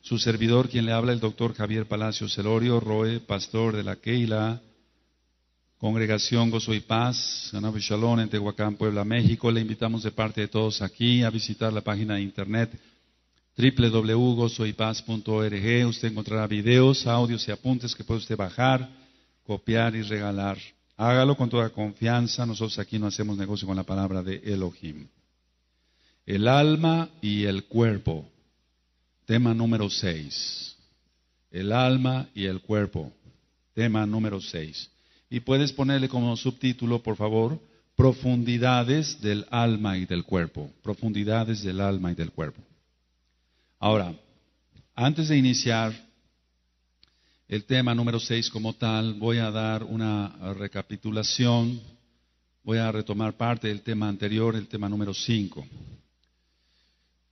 Su servidor, quien le habla, el doctor Javier Palacio Celorio, Roe, pastor de la Keila, Congregación Gozo y Paz, San Shalom, en Tehuacán, Puebla, México. Le invitamos de parte de todos aquí a visitar la página de internet www.gozoypaz.org. Usted encontrará videos, audios y apuntes que puede usted bajar, copiar y regalar. Hágalo con toda confianza. Nosotros aquí no hacemos negocio con la palabra de Elohim. El alma y el cuerpo Tema número 6. El alma y el cuerpo. Tema número 6. Y puedes ponerle como subtítulo, por favor, profundidades del alma y del cuerpo. Profundidades del alma y del cuerpo. Ahora, antes de iniciar el tema número 6 como tal, voy a dar una recapitulación. Voy a retomar parte del tema anterior, el tema número 5.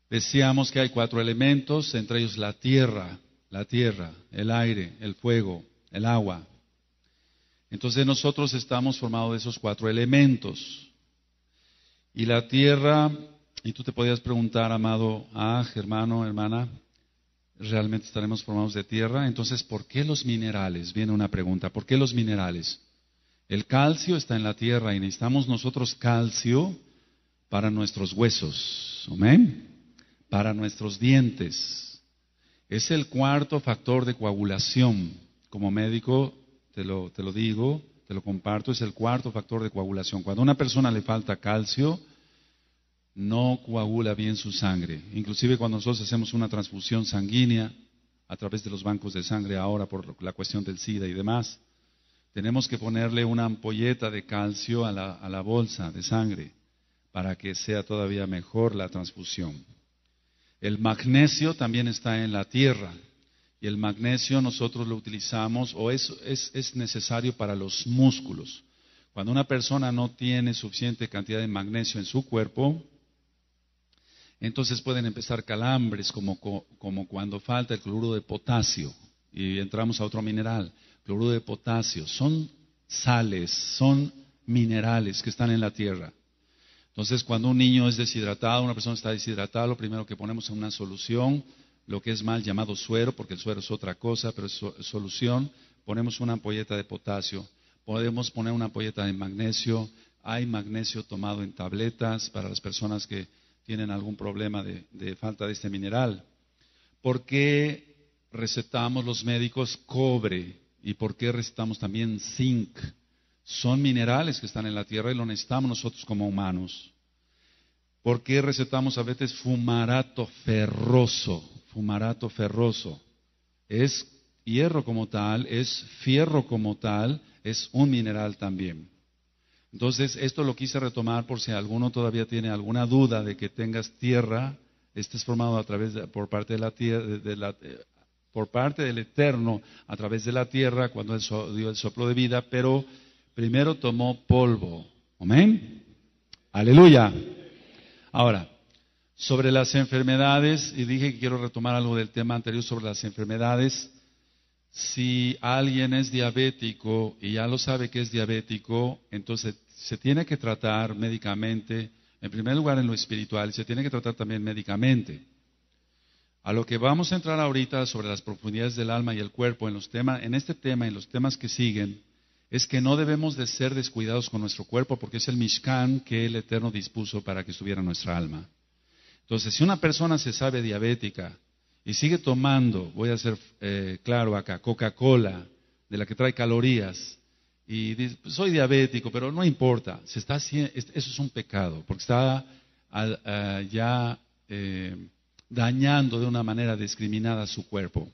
Decíamos que hay cuatro elementos, entre ellos la tierra, la tierra, el aire, el fuego, el agua. Entonces nosotros estamos formados de esos cuatro elementos. Y la tierra, y tú te podías preguntar, amado, ah, hermano, hermana, ¿realmente estaremos formados de tierra? Entonces, ¿por qué los minerales? Viene una pregunta, ¿por qué los minerales? El calcio está en la tierra y necesitamos nosotros calcio para nuestros huesos. Amén para nuestros dientes. Es el cuarto factor de coagulación. Como médico, te lo, te lo digo, te lo comparto, es el cuarto factor de coagulación. Cuando a una persona le falta calcio, no coagula bien su sangre. Inclusive cuando nosotros hacemos una transfusión sanguínea a través de los bancos de sangre ahora por la cuestión del SIDA y demás, tenemos que ponerle una ampolleta de calcio a la, a la bolsa de sangre para que sea todavía mejor la transfusión. El magnesio también está en la tierra. Y el magnesio nosotros lo utilizamos o es, es, necesario para los músculos. Cuando una persona no tiene suficiente cantidad de magnesio en su cuerpo, entonces pueden empezar calambres como cuando falta el cloruro de potasio y entramos a otro mineral, cloruro de potasio. Son sales, son minerales que están en la tierra. Entonces, cuando un niño es deshidratado, una persona está deshidratada, lo primero que ponemos es una solución, lo que es mal llamado suero, porque el suero es otra cosa, pero es solución. Ponemos una ampolleta de potasio, podemos poner una ampolleta de magnesio. Hay magnesio tomado en tabletas para las personas que tienen algún problema de, de falta de este mineral. ¿Por qué recetamos los médicos cobre y por qué recetamos también zinc? Son minerales que están en la tierra y lo necesitamos nosotros como humanos. ¿Por qué recetamos a veces fumarato ferroso? Fumarato ferroso. Es hierro como tal, es fierro como tal, es un mineral también. Entonces, esto lo quise retomar por si alguno todavía tiene alguna duda de que tengas tierra, este es formado a través por parte de la tierra, eh, por parte del Eterno a través de la tierra cuando él dio el soplo de vida, pero primero tomó polvo. Amén. Aleluya. Ahora, sobre las enfermedades, y dije que quiero retomar algo del tema anterior sobre las enfermedades. Si alguien es diabético y ya lo sabe que es diabético, entonces se tiene que tratar médicamente, en primer lugar en lo espiritual, se tiene que tratar también médicamente. A lo que vamos a entrar ahorita sobre las profundidades del alma y el cuerpo en los temas, en este tema, en los temas que siguen, es que no debemos de ser descuidados con nuestro cuerpo porque es el mishkan que el Eterno dispuso para que estuviera nuestra alma. Entonces, si una persona se sabe diabética y sigue tomando, voy a ser eh, claro acá, Coca-Cola, de la que trae calorías, y dice, pues soy diabético, pero no importa, se está, eso es un pecado, porque está eh, ya eh, dañando de una manera discriminada su cuerpo.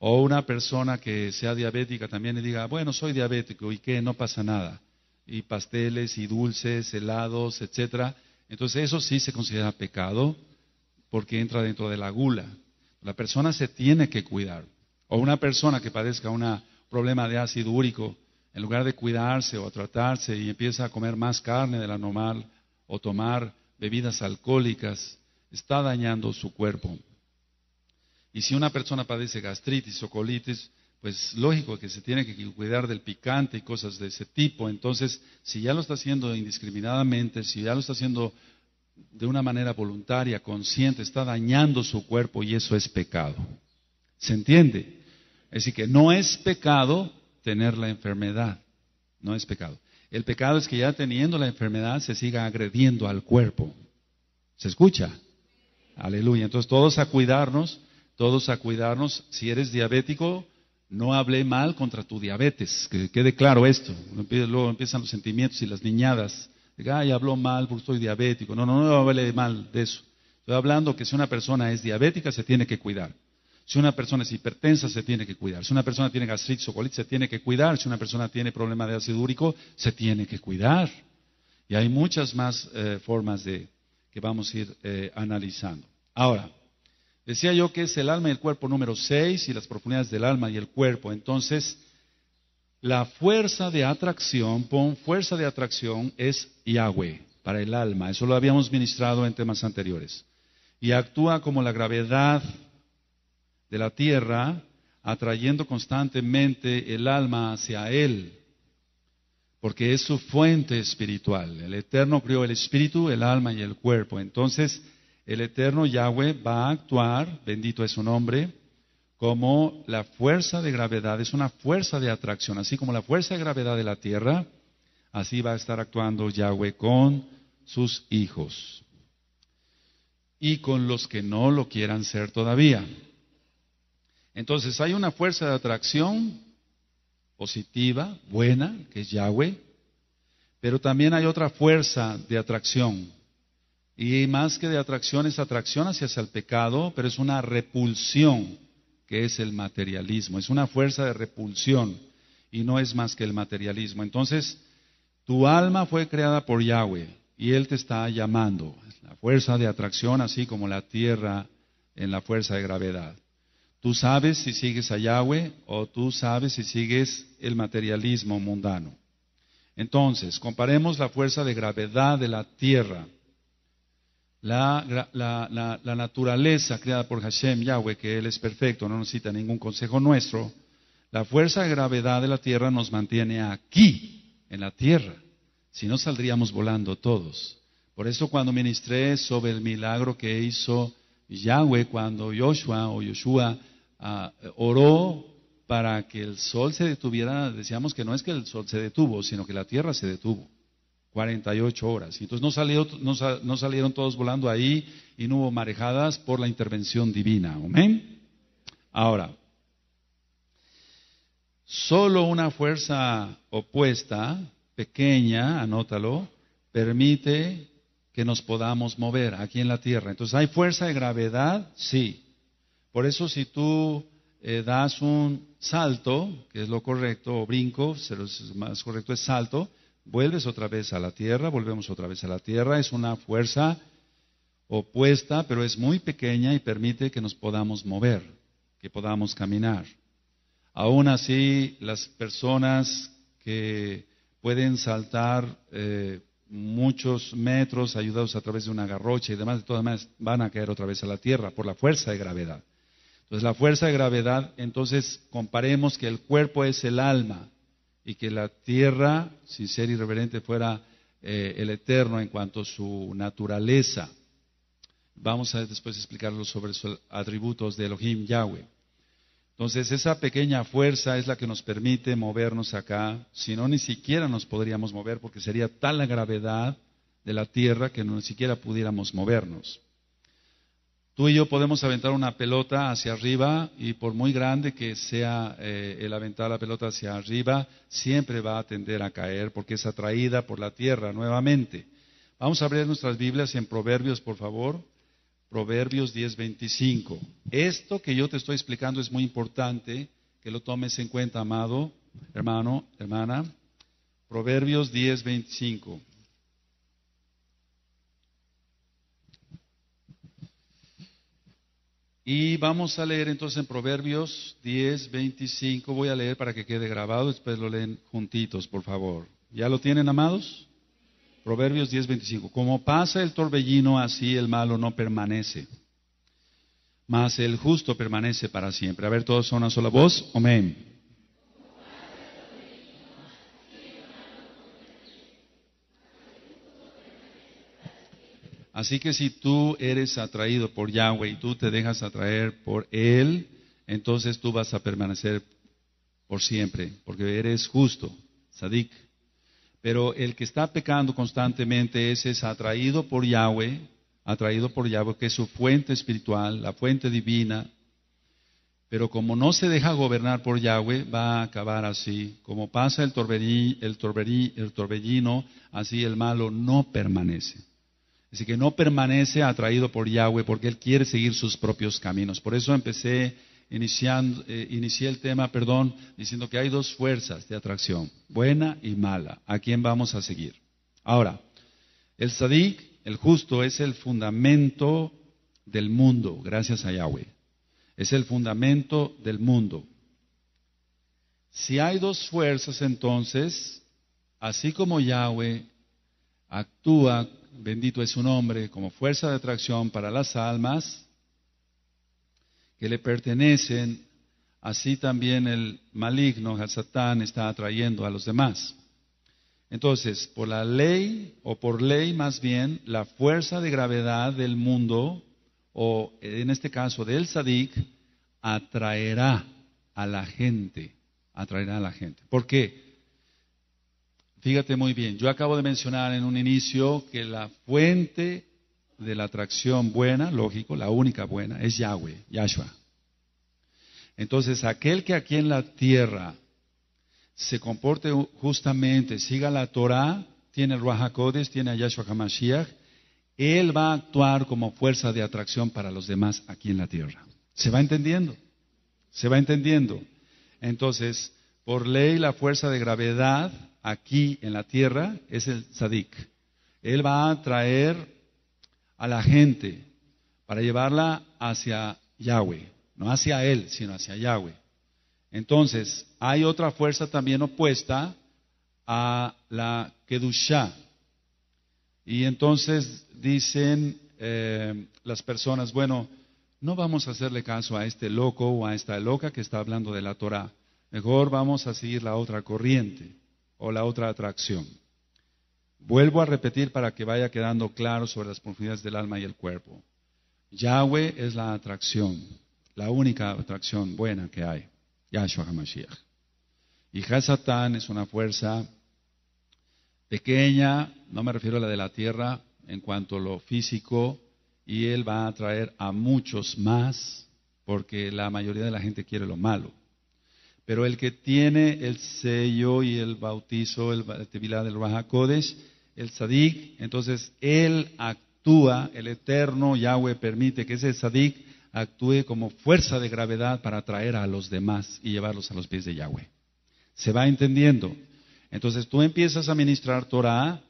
O una persona que sea diabética también le diga, bueno, soy diabético y qué, no pasa nada. Y pasteles y dulces, helados, etcétera. Entonces eso sí se considera pecado porque entra dentro de la gula. La persona se tiene que cuidar. O una persona que padezca un problema de ácido úrico, en lugar de cuidarse o tratarse y empieza a comer más carne de la normal o tomar bebidas alcohólicas, está dañando su cuerpo. Y si una persona padece gastritis o colitis, pues lógico que se tiene que cuidar del picante y cosas de ese tipo. Entonces, si ya lo está haciendo indiscriminadamente, si ya lo está haciendo de una manera voluntaria, consciente, está dañando su cuerpo y eso es pecado. ¿Se entiende? Es decir, que no es pecado tener la enfermedad, no es pecado. El pecado es que ya teniendo la enfermedad se siga agrediendo al cuerpo. ¿Se escucha? Aleluya. Entonces todos a cuidarnos todos a cuidarnos. Si eres diabético, no hablé mal contra tu diabetes, que quede claro esto. Luego empiezan los sentimientos y las niñadas. Ay, habló mal porque estoy diabético. No, no, no hablé mal de eso. Estoy hablando que si una persona es diabética, se tiene que cuidar. Si una persona es hipertensa, se tiene que cuidar. Si una persona tiene gastritis o colitis, se tiene que cuidar. Si una persona tiene problema de ácido úrico, se tiene que cuidar. Y hay muchas más eh, formas de que vamos a ir eh, analizando. Ahora, Decía yo que es el alma y el cuerpo número 6 y las profundidades del alma y el cuerpo. Entonces, la fuerza de atracción, pon fuerza de atracción, es Yahweh para el alma. Eso lo habíamos ministrado en temas anteriores. Y actúa como la gravedad de la tierra, atrayendo constantemente el alma hacia Él, porque es su fuente espiritual. El Eterno creó el espíritu, el alma y el cuerpo. Entonces, el eterno Yahweh va a actuar, bendito es su nombre, como la fuerza de gravedad, es una fuerza de atracción, así como la fuerza de gravedad de la tierra, así va a estar actuando Yahweh con sus hijos y con los que no lo quieran ser todavía. Entonces hay una fuerza de atracción positiva, buena, que es Yahweh, pero también hay otra fuerza de atracción y más que de atracción es atracción hacia el pecado, pero es una repulsión, que es el materialismo. Es una fuerza de repulsión y no es más que el materialismo. Entonces, tu alma fue creada por Yahweh y Él te está llamando. La fuerza de atracción, así como la tierra en la fuerza de gravedad. Tú sabes si sigues a Yahweh o tú sabes si sigues el materialismo mundano. Entonces, comparemos la fuerza de gravedad de la tierra la, naturaleza creada por Hashem Yahweh, que Él es perfecto, no necesita ningún consejo nuestro, la fuerza de gravedad de la Tierra nos mantiene aquí, en la Tierra. Si no, saldríamos volando todos. Por eso cuando ministré sobre el milagro que hizo Yahweh cuando Joshua o Yoshua ah, oró para que el sol se detuviera, decíamos que no es que el sol se detuvo, sino que la tierra se detuvo. 48 horas. Entonces no, no, salieron todos volando ahí y no hubo marejadas por la intervención divina. Amén. Ahora, solo una fuerza opuesta, pequeña, anótalo, permite que nos podamos mover aquí en la Tierra. Entonces, ¿hay fuerza de gravedad? Sí. Por eso si tú eh, das un salto, que es lo correcto, o brinco, más correcto es salto, vuelves otra vez a la tierra, volvemos otra vez a la tierra, es una fuerza opuesta, pero es muy pequeña y permite que nos podamos mover, que podamos caminar. Aún así, las personas que pueden saltar eh, muchos metros ayudados a través de una garrocha y demás, de todas van a caer otra vez a la tierra por la fuerza de gravedad. Entonces, la fuerza de gravedad, entonces comparemos que el cuerpo es el alma y que la tierra, sin ser irreverente, fuera eh, el eterno en cuanto a su naturaleza. Vamos a después explicarlo sobre los atributos de Elohim Yahweh. Entonces, esa pequeña fuerza es la que nos permite movernos acá, si no, ni siquiera nos podríamos mover porque sería tal la gravedad de la tierra que no, ni siquiera pudiéramos movernos. Tú y yo podemos aventar una pelota hacia arriba y por muy grande que sea eh, el aventar la pelota hacia arriba, siempre va a tender a caer porque es atraída por la tierra nuevamente. Vamos a abrir nuestras Biblias en Proverbios, por favor. Proverbios 10:25. Esto que yo te estoy explicando es muy importante que lo tomes en cuenta, amado hermano, hermana. Proverbios 10:25. Y vamos a leer entonces en Proverbios 10, 25. Voy a leer para que quede grabado, después lo leen juntitos, por favor. ¿Ya lo tienen, amados? Proverbios 10, 25. Como pasa el torbellino, así el malo no permanece. Mas el justo permanece para siempre. A ver, todos son una sola voz. Amén. Así que si tú eres atraído por Yahweh y tú te dejas atraer por Él, entonces tú vas a permanecer por siempre, porque eres justo, sadik. Pero el que está pecando constantemente ese es atraído por Yahweh, atraído por Yahweh, que es su fuente espiritual, la fuente divina. Pero como no se deja gobernar por Yahweh, va a acabar así. Como pasa el, torberí, el, torbellino, así el malo no permanece decir, que no permanece atraído por Yahweh porque él quiere seguir sus propios caminos. Por eso empecé, eh, inicié el tema, perdón, diciendo que hay dos fuerzas de atracción, buena y mala. ¿A quién vamos a seguir? Ahora, el sadik, el justo, es el fundamento del mundo, gracias a Yahweh. Es el fundamento del mundo. Si hay dos fuerzas, entonces, así como Yahweh actúa bendito es su nombre, como fuerza de atracción para las almas que le pertenecen, así también el maligno, el Satán, está atrayendo a los demás. Entonces, por la ley, o por ley más bien, la fuerza de gravedad del mundo, o en este caso del Sadik, atraerá a la gente, atraerá a la gente. ¿Por qué? Fíjate muy bien, yo acabo de mencionar en un inicio que la fuente de la atracción buena, lógico, la única buena, es Yahweh, Yahshua. Entonces, aquel que aquí en la tierra se comporte justamente, siga la Torah, tiene el HaKodes, tiene a Yahshua Hamashiach, él va a actuar como fuerza de atracción para los demás aquí en la tierra. ¿Se va entendiendo? ¿Se va entendiendo? Entonces, por ley, la fuerza de gravedad aquí en la tierra es el Sadik. Él va a traer a la gente para llevarla hacia Yahweh, no hacia Él, sino hacia Yahweh. Entonces, hay otra fuerza también opuesta a la Kedushah. Y entonces dicen eh, las personas, bueno, no vamos a hacerle caso a este loco o a esta loca que está hablando de la Torah. Mejor vamos a seguir la otra corriente o la otra atracción. Vuelvo a repetir para que vaya quedando claro sobre las profundidades del alma y el cuerpo. Yahweh es la atracción, la única atracción buena que hay, Yahshua HaMashiach. Y Hasatán es una fuerza pequeña, no me refiero a la de la tierra en cuanto a lo físico, y él va a atraer a muchos más, porque la mayoría de la gente quiere lo malo. Pero el que tiene el sello y el bautizo, el, tevilá del el sadik, entonces él actúa, el eterno Yahweh permite que ese sadik actúe como fuerza de gravedad para atraer a los demás y llevarlos a los pies de Yahweh. Se va entendiendo. Entonces tú empiezas a ministrar Torah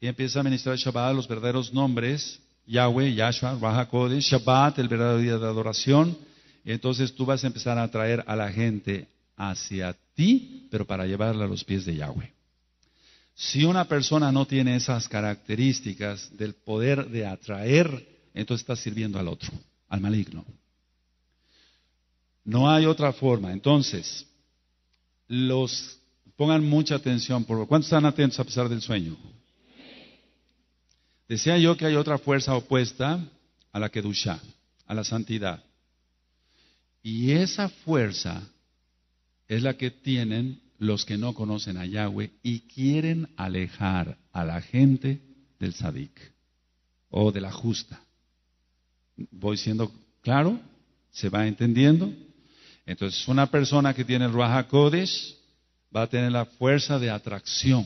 y empiezas a ministrar Shabbat, los verdaderos nombres, Yahweh, Yahshua, Rahakodesh, Shabbat, el verdadero día de adoración. Entonces tú vas a empezar a atraer a la gente hacia ti, pero para llevarla a los pies de Yahweh. Si una persona no tiene esas características del poder de atraer, entonces está sirviendo al otro, al maligno. No hay otra forma. Entonces, los pongan mucha atención, por ¿cuántos están atentos a pesar del sueño? Decía yo que hay otra fuerza opuesta a la que Kedusha, a la santidad. Y esa fuerza es la que tienen los que no conocen a Yahweh y quieren alejar a la gente del sadik o de la justa. ¿Voy siendo claro? ¿Se va entendiendo? Entonces, una persona que tiene el Ruach va a tener la fuerza de atracción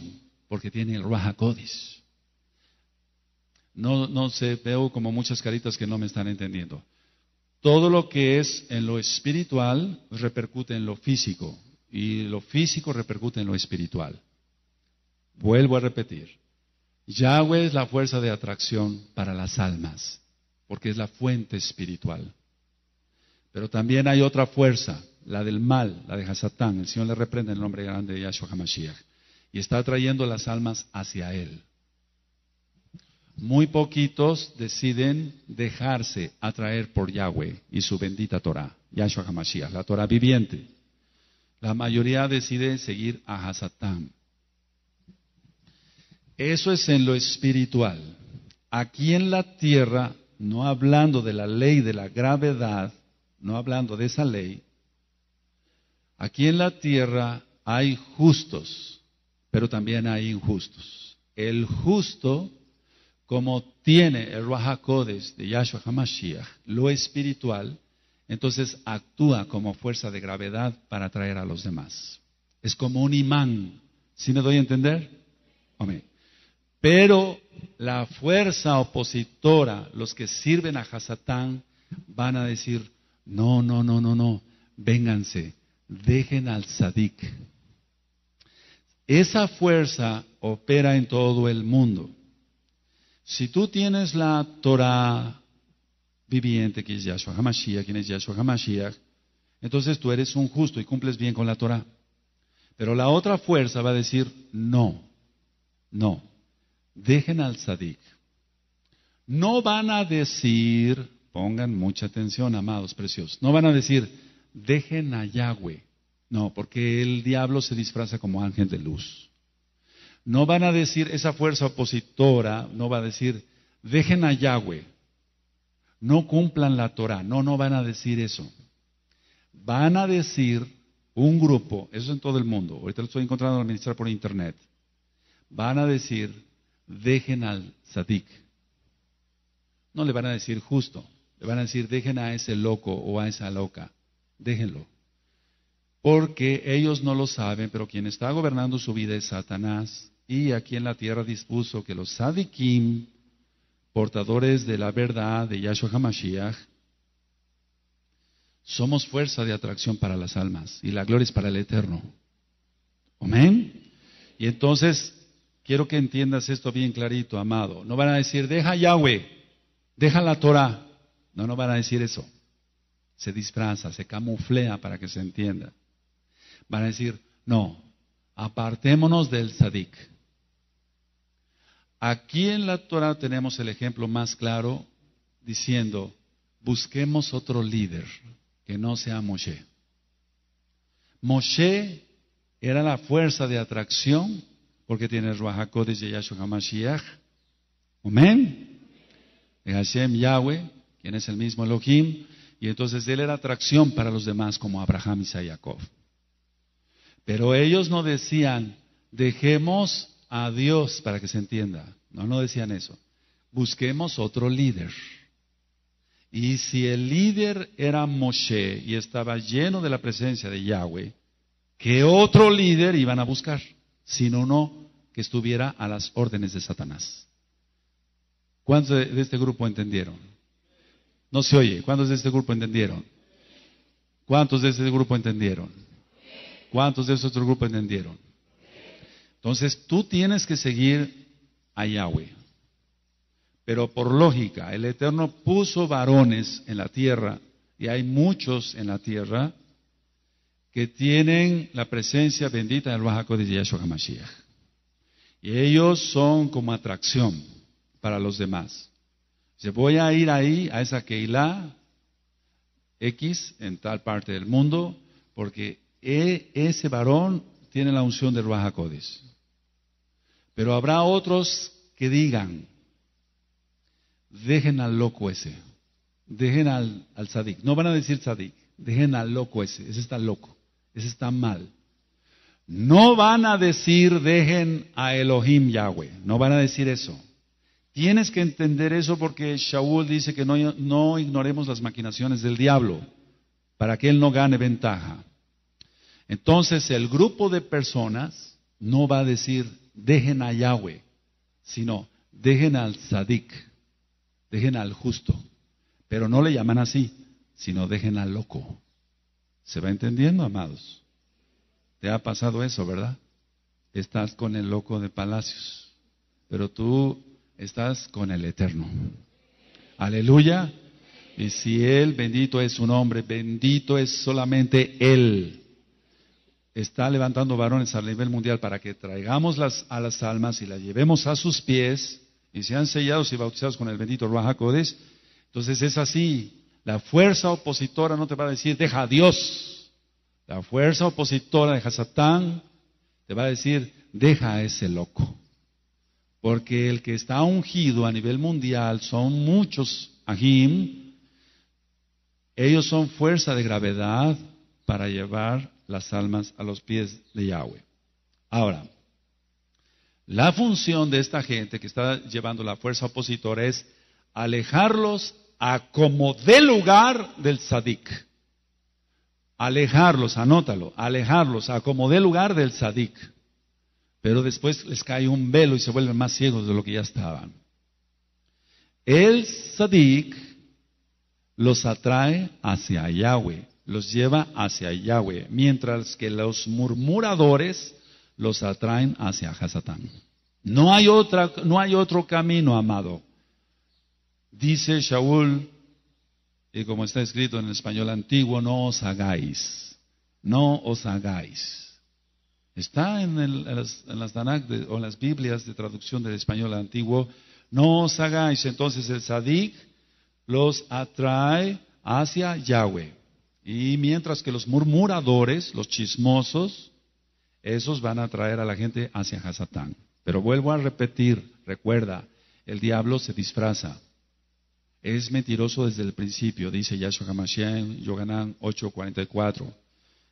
porque tiene el Ruach Kodesh. No, no sé, veo como muchas caritas que no me están entendiendo. Todo lo que es en lo espiritual repercute en lo físico y lo físico repercute en lo espiritual. Vuelvo a repetir, Yahweh es la fuerza de atracción para las almas, porque es la fuente espiritual. Pero también hay otra fuerza, la del mal, la de Hasatán. El Señor le reprende en el nombre grande de Yahshua HaMashiach. Y está atrayendo las almas hacia Él. Muy poquitos deciden dejarse atraer por Yahweh y su bendita Torah, Yahshua HaMashiach, la Torah viviente. La mayoría decide seguir a Hasatán. Eso es en lo espiritual. Aquí en la tierra, no hablando de la ley de la gravedad, no hablando de esa ley, aquí en la tierra hay justos, pero también hay injustos. El justo como tiene el Rahakodes de Yahshua HaMashiach, lo espiritual, entonces actúa como fuerza de gravedad para atraer a los demás. Es como un imán. ¿Sí me doy a entender? Amén. Pero la fuerza opositora, los que sirven a Hasatán, van a decir, no, no, no, no, no, vénganse, dejen al Sadik. Esa fuerza opera en todo el mundo. Si tú tienes la Torah viviente, que es Yahshua HaMashiach, quien es Yahshua HaMashiach, entonces tú eres un justo y cumples bien con la Torah. Pero la otra fuerza va a decir, no, no, dejen al Sadik. No van a decir, pongan mucha atención, amados preciosos, no van a decir, dejen a Yahweh. No, porque el diablo se disfraza como ángel de luz. No van a decir, esa fuerza opositora no va a decir, dejen a Yahweh, no cumplan la Torah. No, no van a decir eso. Van a decir un grupo, eso es en todo el mundo, ahorita lo estoy encontrando al ministrar por internet, van a decir, dejen al Sadik. No le van a decir justo, le van a decir, dejen a ese loco o a esa loca, déjenlo. Porque ellos no lo saben, pero quien está gobernando su vida es Satanás y aquí en la tierra dispuso que los sadikim, portadores de la verdad de Yahshua HaMashiach, somos fuerza de atracción para las almas y la gloria es para el eterno. Amén. Y entonces, quiero que entiendas esto bien clarito, amado. No van a decir, deja Yahweh, deja la Torah. No, no van a decir eso. Se disfraza, se camuflea para que se entienda. Van a decir, no, apartémonos del sadik. Aquí en la Torah tenemos el ejemplo más claro diciendo, busquemos otro líder que no sea Moshe. Moshe era la fuerza de atracción porque tiene el Ruach HaKodesh y Yahshua HaMashiach. Amén. Hashem Yahweh, quien es el mismo Elohim. Y entonces él era atracción para los demás como Abraham y Jacob. Pero ellos no decían, dejemos a Dios para que se entienda. No, no decían eso. Busquemos otro líder. Y si el líder era Moshe y estaba lleno de la presencia de Yahweh, ¿qué otro líder iban a buscar? Sino no, que estuviera a las órdenes de Satanás. ¿Cuántos de este grupo entendieron? No se oye. ¿Cuántos de este grupo entendieron? ¿Cuántos de este grupo entendieron? ¿Cuántos de este otro grupo entendieron? Entonces tú tienes que seguir a Yahweh. Pero por lógica, el Eterno puso varones en la tierra, y hay muchos en la tierra, que tienen la presencia bendita del Bajaco de Yahshua HaMashiach. Y ellos son como atracción para los demás. Se voy a ir ahí, a esa Keilah X, en tal parte del mundo, porque e, ese varón tiene la unción del HaKodesh. Pero habrá otros que digan, dejen al loco ese, dejen al, al No van a decir sadik, dejen al loco ese, ese está loco, ese está mal. No van a decir dejen a Elohim Yahweh, no van a decir eso. Tienes que entender eso porque Shaul dice que no, no ignoremos las maquinaciones del diablo para que él no gane ventaja. Entonces el grupo de personas no va a decir dejen a Yahweh, sino dejen al Sadik, dejen al justo. Pero no le llaman así, sino dejen al loco. ¿Se va entendiendo, amados? Te ha pasado eso, ¿verdad? Estás con el loco de palacios, pero tú estás con el eterno. Aleluya. Y si Él, bendito es su nombre, bendito es solamente Él está levantando varones a nivel mundial para que traigamos a las almas y las llevemos a sus pies y sean sellados y bautizados con el bendito Ruach Entonces es así, la fuerza opositora no te va a decir deja a Dios, la fuerza opositora de Hasatán te va a decir deja a ese loco. Porque el que está ungido a nivel mundial son muchos ajim, ellos son fuerza de gravedad para llevar las almas a los pies de Yahweh. Ahora, la función de esta gente que está llevando la fuerza opositora es alejarlos a como lugar del sadik. Alejarlos, anótalo, alejarlos a como lugar del sadik. Pero después les cae un velo y se vuelven más ciegos de lo que ya estaban. El sadik los atrae hacia Yahweh los lleva hacia Yahweh, mientras que los murmuradores los atraen hacia Hasatán. No hay, otra, no hay otro camino, amado. Dice Shaul, y como está escrito en el español antiguo, no os hagáis, no os hagáis. Está en, las, o las Biblias de traducción del español antiguo, no os hagáis. Entonces el Sadik los atrae hacia Yahweh. Y mientras que los murmuradores, los chismosos, esos van a traer a la gente hacia Hasatán. Pero vuelvo a repetir, recuerda, el diablo se disfraza. Es mentiroso desde el principio, dice Yahshua Hamashiach, Yohanan 8:44.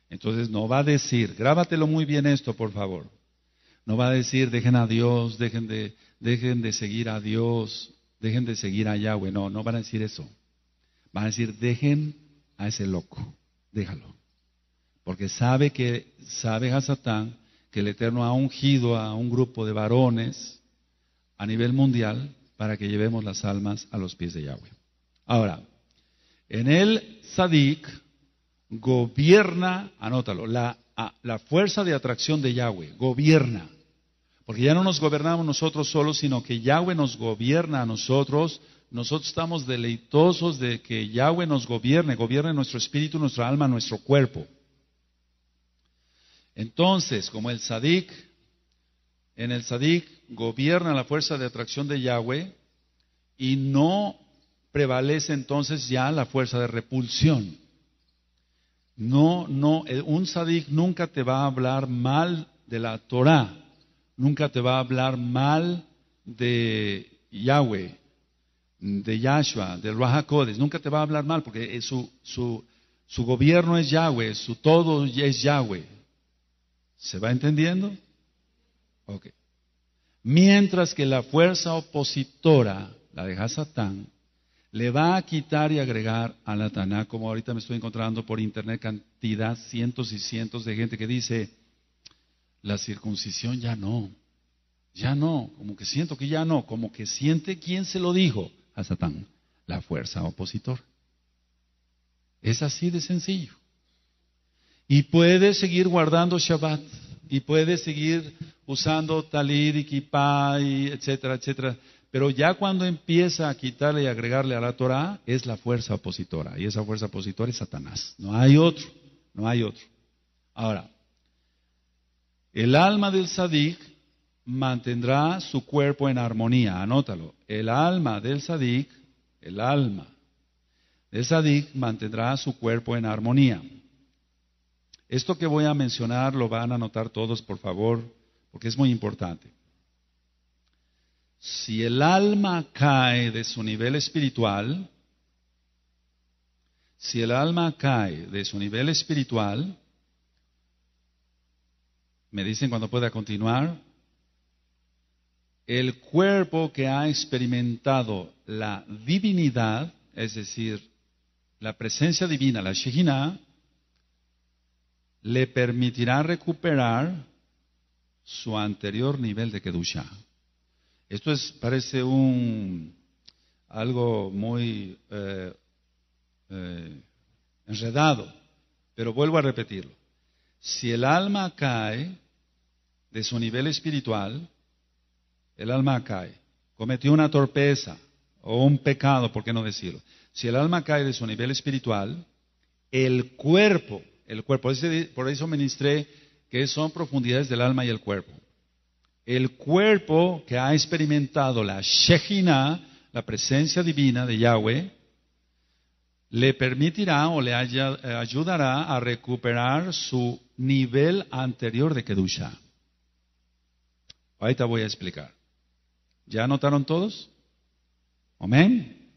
Entonces no va a decir, grábatelo muy bien esto, por favor. No va a decir, dejen a Dios, dejen de, dejen de seguir a Dios, dejen de seguir a Yahweh. No, no van a decir eso. Van a decir, dejen a ese loco, déjalo. Porque sabe que, sabe a Satán que el Eterno ha ungido a un grupo de varones a nivel mundial para que llevemos las almas a los pies de Yahweh. Ahora, en el Sadik gobierna, anótalo, la, la fuerza de atracción de Yahweh, gobierna. Porque ya no nos gobernamos nosotros solos, sino que Yahweh nos gobierna a nosotros nosotros estamos deleitosos de que Yahweh nos gobierne, gobierne nuestro espíritu, nuestra alma, nuestro cuerpo. Entonces, como el Sadik, en el Sadik gobierna la fuerza de atracción de Yahweh y no prevalece entonces ya la fuerza de repulsión. No, no, eh, un Sadik nunca te va a hablar mal de la Torah, nunca te va a hablar mal de Yahweh de Yahshua, del Rahakodes, nunca te va a hablar mal porque eh, su, su, su gobierno es Yahweh, su todo es Yahweh. ¿Se va entendiendo? Ok. Mientras que la fuerza opositora, la de Satán le va a quitar y agregar a la Taná, como ahorita me estoy encontrando por internet cantidad, cientos y cientos de gente que dice, la circuncisión ya no, ya no, como que siento que ya no, como que siente quién se lo dijo a Satán? La fuerza opositora. Es así de sencillo. Y puede seguir guardando Shabbat, y puede seguir usando Talid y kippah, etcétera, etcétera. Pero ya cuando empieza a quitarle y agregarle a la Torah, es la fuerza opositora. Y esa fuerza opositora es Satanás. No hay otro, no hay otro. Ahora, el alma del sadik mantendrá su cuerpo en armonía. Anótalo. El alma del sadik, el alma del sadik mantendrá su cuerpo en armonía. Esto que voy a mencionar lo van a anotar todos, por favor, porque es muy importante. Si el alma cae de su nivel espiritual, si el alma cae de su nivel espiritual, me dicen cuando pueda continuar, el cuerpo que ha experimentado la divinidad, es decir, la presencia divina, la Shekinah, le permitirá recuperar su anterior nivel de Kedusha. Esto es, parece un, algo muy eh, eh, enredado, pero vuelvo a repetirlo. Si el alma cae de su nivel espiritual, el alma cae, cometió una torpeza o un pecado, ¿por qué no decirlo? Si el alma cae de su nivel espiritual, el cuerpo, el cuerpo, por eso ministré que son profundidades del alma y el cuerpo. El cuerpo que ha experimentado la Shejina, la presencia divina de Yahweh, le permitirá o le eh, ayudará a recuperar su nivel anterior de Kedusha. te voy a explicar. ¿Ya notaron todos? Amén.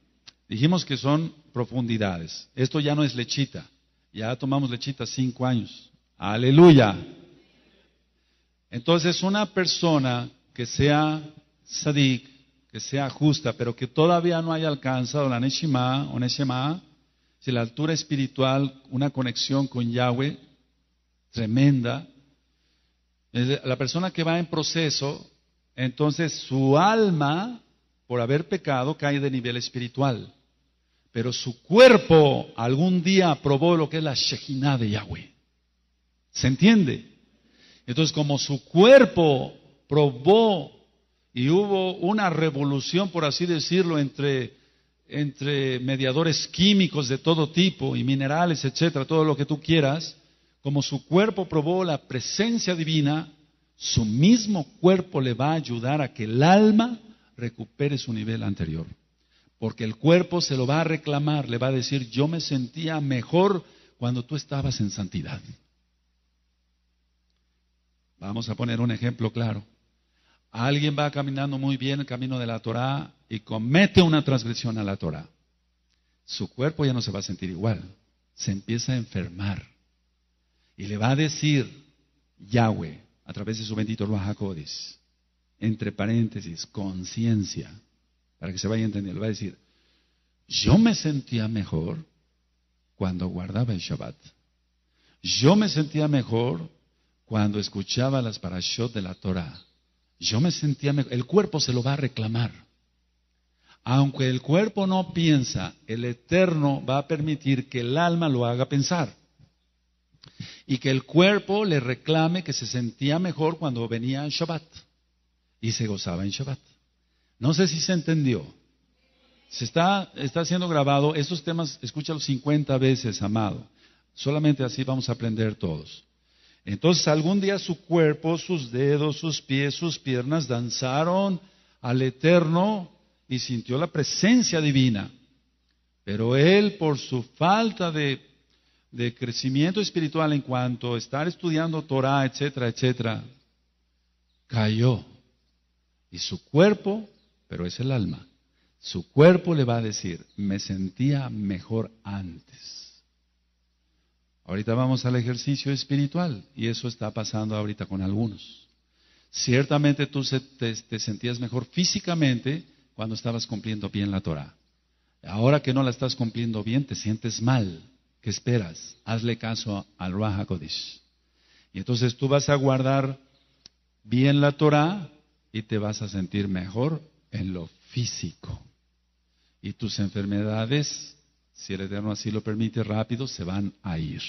Dijimos que son profundidades. Esto ya no es lechita. Ya tomamos lechita cinco años. Aleluya. Entonces, una persona que sea sadik, que sea justa, pero que todavía no haya alcanzado la neshima o neshima, si la altura espiritual, una conexión con Yahweh tremenda, la persona que va en proceso entonces su alma, por haber pecado, cae de nivel espiritual. Pero su cuerpo algún día probó lo que es la Shejina de Yahweh. ¿Se entiende? Entonces, como su cuerpo probó y hubo una revolución, por así decirlo, entre, entre mediadores químicos de todo tipo y minerales, etcétera, todo lo que tú quieras, como su cuerpo probó la presencia divina, su mismo cuerpo le va a ayudar a que el alma recupere su nivel anterior. Porque el cuerpo se lo va a reclamar, le va a decir, yo me sentía mejor cuando tú estabas en santidad. Vamos a poner un ejemplo claro. Alguien va caminando muy bien el camino de la Torah y comete una transgresión a la Torah. Su cuerpo ya no se va a sentir igual. Se empieza a enfermar. Y le va a decir, Yahweh, a través de su bendito Ruach entre paréntesis, conciencia, para que se vaya a le va a decir, yo me sentía mejor cuando guardaba el Shabbat. Yo me sentía mejor cuando escuchaba las parashot de la Torah. Yo me sentía mejor. El cuerpo se lo va a reclamar. Aunque el cuerpo no piensa, el Eterno va a permitir que el alma lo haga pensar y que el cuerpo le reclame que se sentía mejor cuando venía en Shabbat y se gozaba en Shabbat. No sé si se entendió. Se está, está siendo grabado. esos temas, escúchalos 50 veces, amado. Solamente así vamos a aprender todos. Entonces, algún día su cuerpo, sus dedos, sus pies, sus piernas danzaron al Eterno y sintió la presencia divina. Pero él, por su falta de de crecimiento espiritual en cuanto a estar estudiando Torah, etcétera, etcétera, cayó. Y su cuerpo, pero es el alma, su cuerpo le va a decir, me sentía mejor antes. Ahorita vamos al ejercicio espiritual y eso está pasando ahorita con algunos. Ciertamente tú te, te sentías mejor físicamente cuando estabas cumpliendo bien la Torah. Ahora que no la estás cumpliendo bien, te sientes mal ¿Qué esperas? Hazle caso al Ruach HaKodesh. Y entonces tú vas a guardar bien la Torah y te vas a sentir mejor en lo físico. Y tus enfermedades, si el Eterno así lo permite, rápido se van a ir.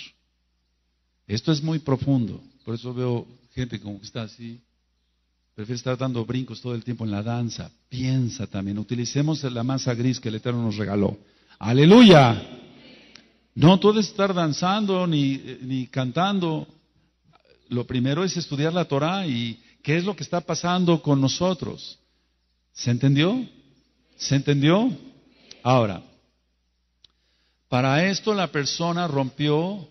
Esto es muy profundo. Por eso veo gente como que está así. Prefiere estar dando brincos todo el tiempo en la danza. Piensa también. Utilicemos la masa gris que el Eterno nos regaló. Aleluya. No todo es estar danzando ni, ni cantando. Lo primero es estudiar la Torah y qué es lo que está pasando con nosotros. ¿Se entendió? ¿Se entendió? Ahora, para esto la persona rompió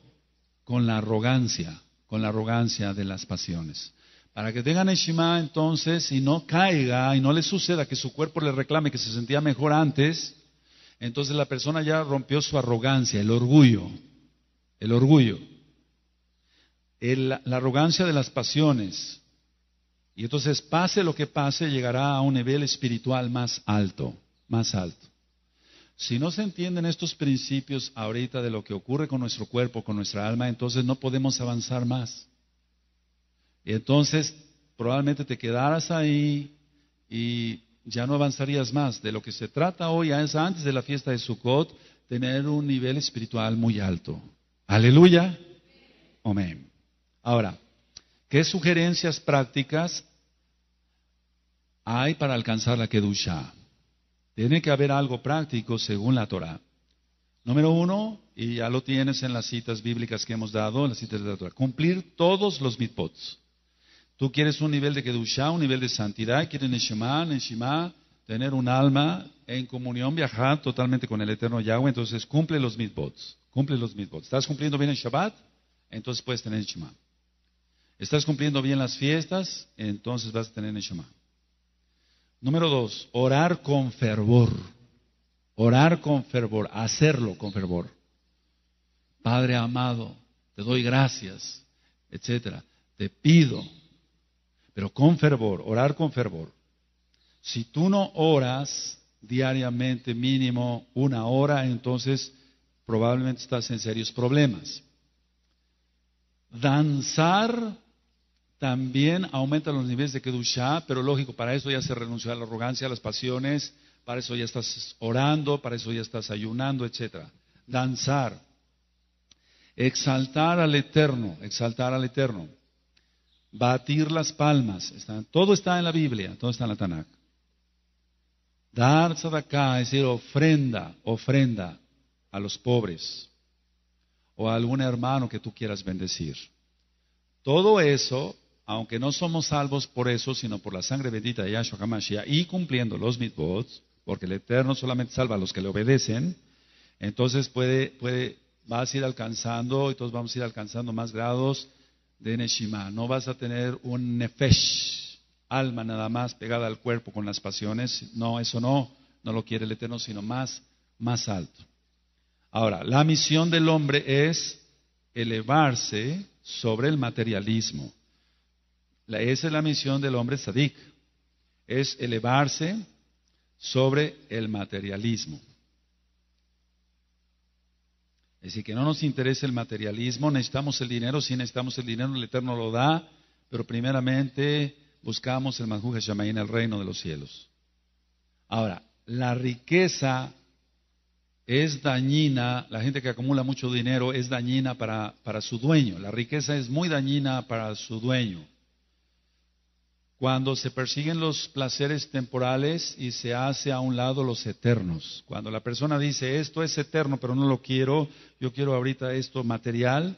con la arrogancia, con la arrogancia de las pasiones. Para que tengan Shema entonces y no caiga y no le suceda que su cuerpo le reclame que se sentía mejor antes, entonces la persona ya rompió su arrogancia, el orgullo, el orgullo, la arrogancia de las pasiones. Y entonces pase lo que pase, llegará a un nivel espiritual más alto, más alto. Si no se entienden estos principios ahorita de lo que ocurre con nuestro cuerpo, con nuestra alma, entonces no podemos avanzar más. Y entonces probablemente te quedarás ahí y ya no avanzarías más. De lo que se trata hoy es antes de la fiesta de Sukkot, tener un nivel espiritual muy alto. Aleluya. Amén. Ahora, ¿qué sugerencias prácticas hay para alcanzar la Kedusha? Tiene que haber algo práctico según la Torah. Número uno, y ya lo tienes en las citas bíblicas que hemos dado, en las citas de la Torah, cumplir todos los mitpots. Tú quieres un nivel de Kedushá, un nivel de santidad, quieres en Shemá, tener un alma en comunión, viajar totalmente con el eterno Yahweh, entonces cumple los mitbots, cumple los mitbots. ¿Estás cumpliendo bien el Shabbat? Entonces puedes tener Shemá. ¿Estás cumpliendo bien las fiestas? Entonces vas a tener Shemá. Número dos, orar con fervor. Orar con fervor, hacerlo con fervor. Padre amado, te doy gracias, etcétera. Te pido pero con fervor, orar con fervor. Si tú no oras diariamente mínimo una hora, entonces probablemente estás en serios problemas. Danzar también aumenta los niveles de Kedushah, pero lógico, para eso ya se renunció a la arrogancia, a las pasiones, para eso ya estás orando, para eso ya estás ayunando, etc. Danzar, exaltar al Eterno, exaltar al Eterno batir las palmas. todo está en la Biblia, todo está en la Tanakh. Dar sadaqa, es decir, ofrenda, ofrenda a los pobres o a algún hermano que tú quieras bendecir. Todo eso, aunque no somos salvos por eso, sino por la sangre bendita de Yahshua HaMashiach y cumpliendo los mitbots, porque el Eterno solamente salva a los que le obedecen, entonces puede, puede, vas a ir alcanzando y todos vamos a ir alcanzando más grados de Neshima. No vas a tener un nefesh, alma nada más pegada al cuerpo con las pasiones. No, eso no, no lo quiere el Eterno, sino más, más alto. Ahora, la misión del hombre es elevarse sobre el materialismo. esa es la misión del hombre sadik, es elevarse sobre el materialismo. Es decir, que no nos interesa el materialismo, necesitamos el dinero, si necesitamos el dinero, el Eterno lo da, pero primeramente buscamos el Manjuja en el reino de los cielos. Ahora, la riqueza es dañina, la gente que acumula mucho dinero es dañina para, para su dueño, la riqueza es muy dañina para su dueño. Cuando se persiguen los placeres temporales y se hace a un lado los eternos. Cuando la persona dice, esto es eterno, pero no lo quiero, yo quiero ahorita esto material,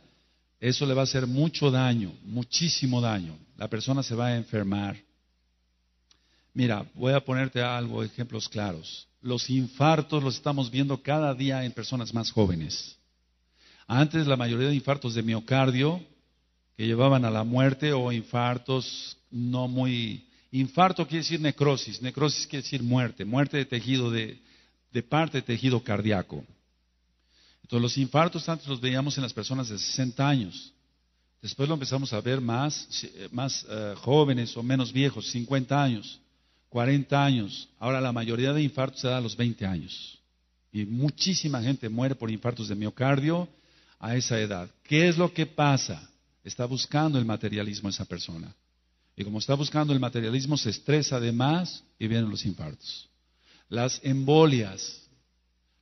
eso le va a hacer mucho daño, muchísimo daño. La persona se va a enfermar. Mira, voy a ponerte algo, ejemplos claros. Los infartos los estamos viendo cada día en personas más jóvenes. Antes la mayoría de infartos de miocardio que llevaban a la muerte o infartos no muy... Infarto quiere decir necrosis, necrosis quiere decir muerte, muerte de tejido de, parte de tejido cardíaco. Entonces los infartos antes los veíamos en las personas de 60 años. Después lo empezamos a ver más, eh, eh, jóvenes o menos viejos, 50 años, 40 años. Ahora la mayoría de infartos se da a los 20 años. Y muchísima gente muere por infartos de miocardio a esa edad. ¿Qué es lo que pasa? Está buscando el materialismo esa persona. Y como está buscando el materialismo, se estresa además y vienen los infartos. Las embolias,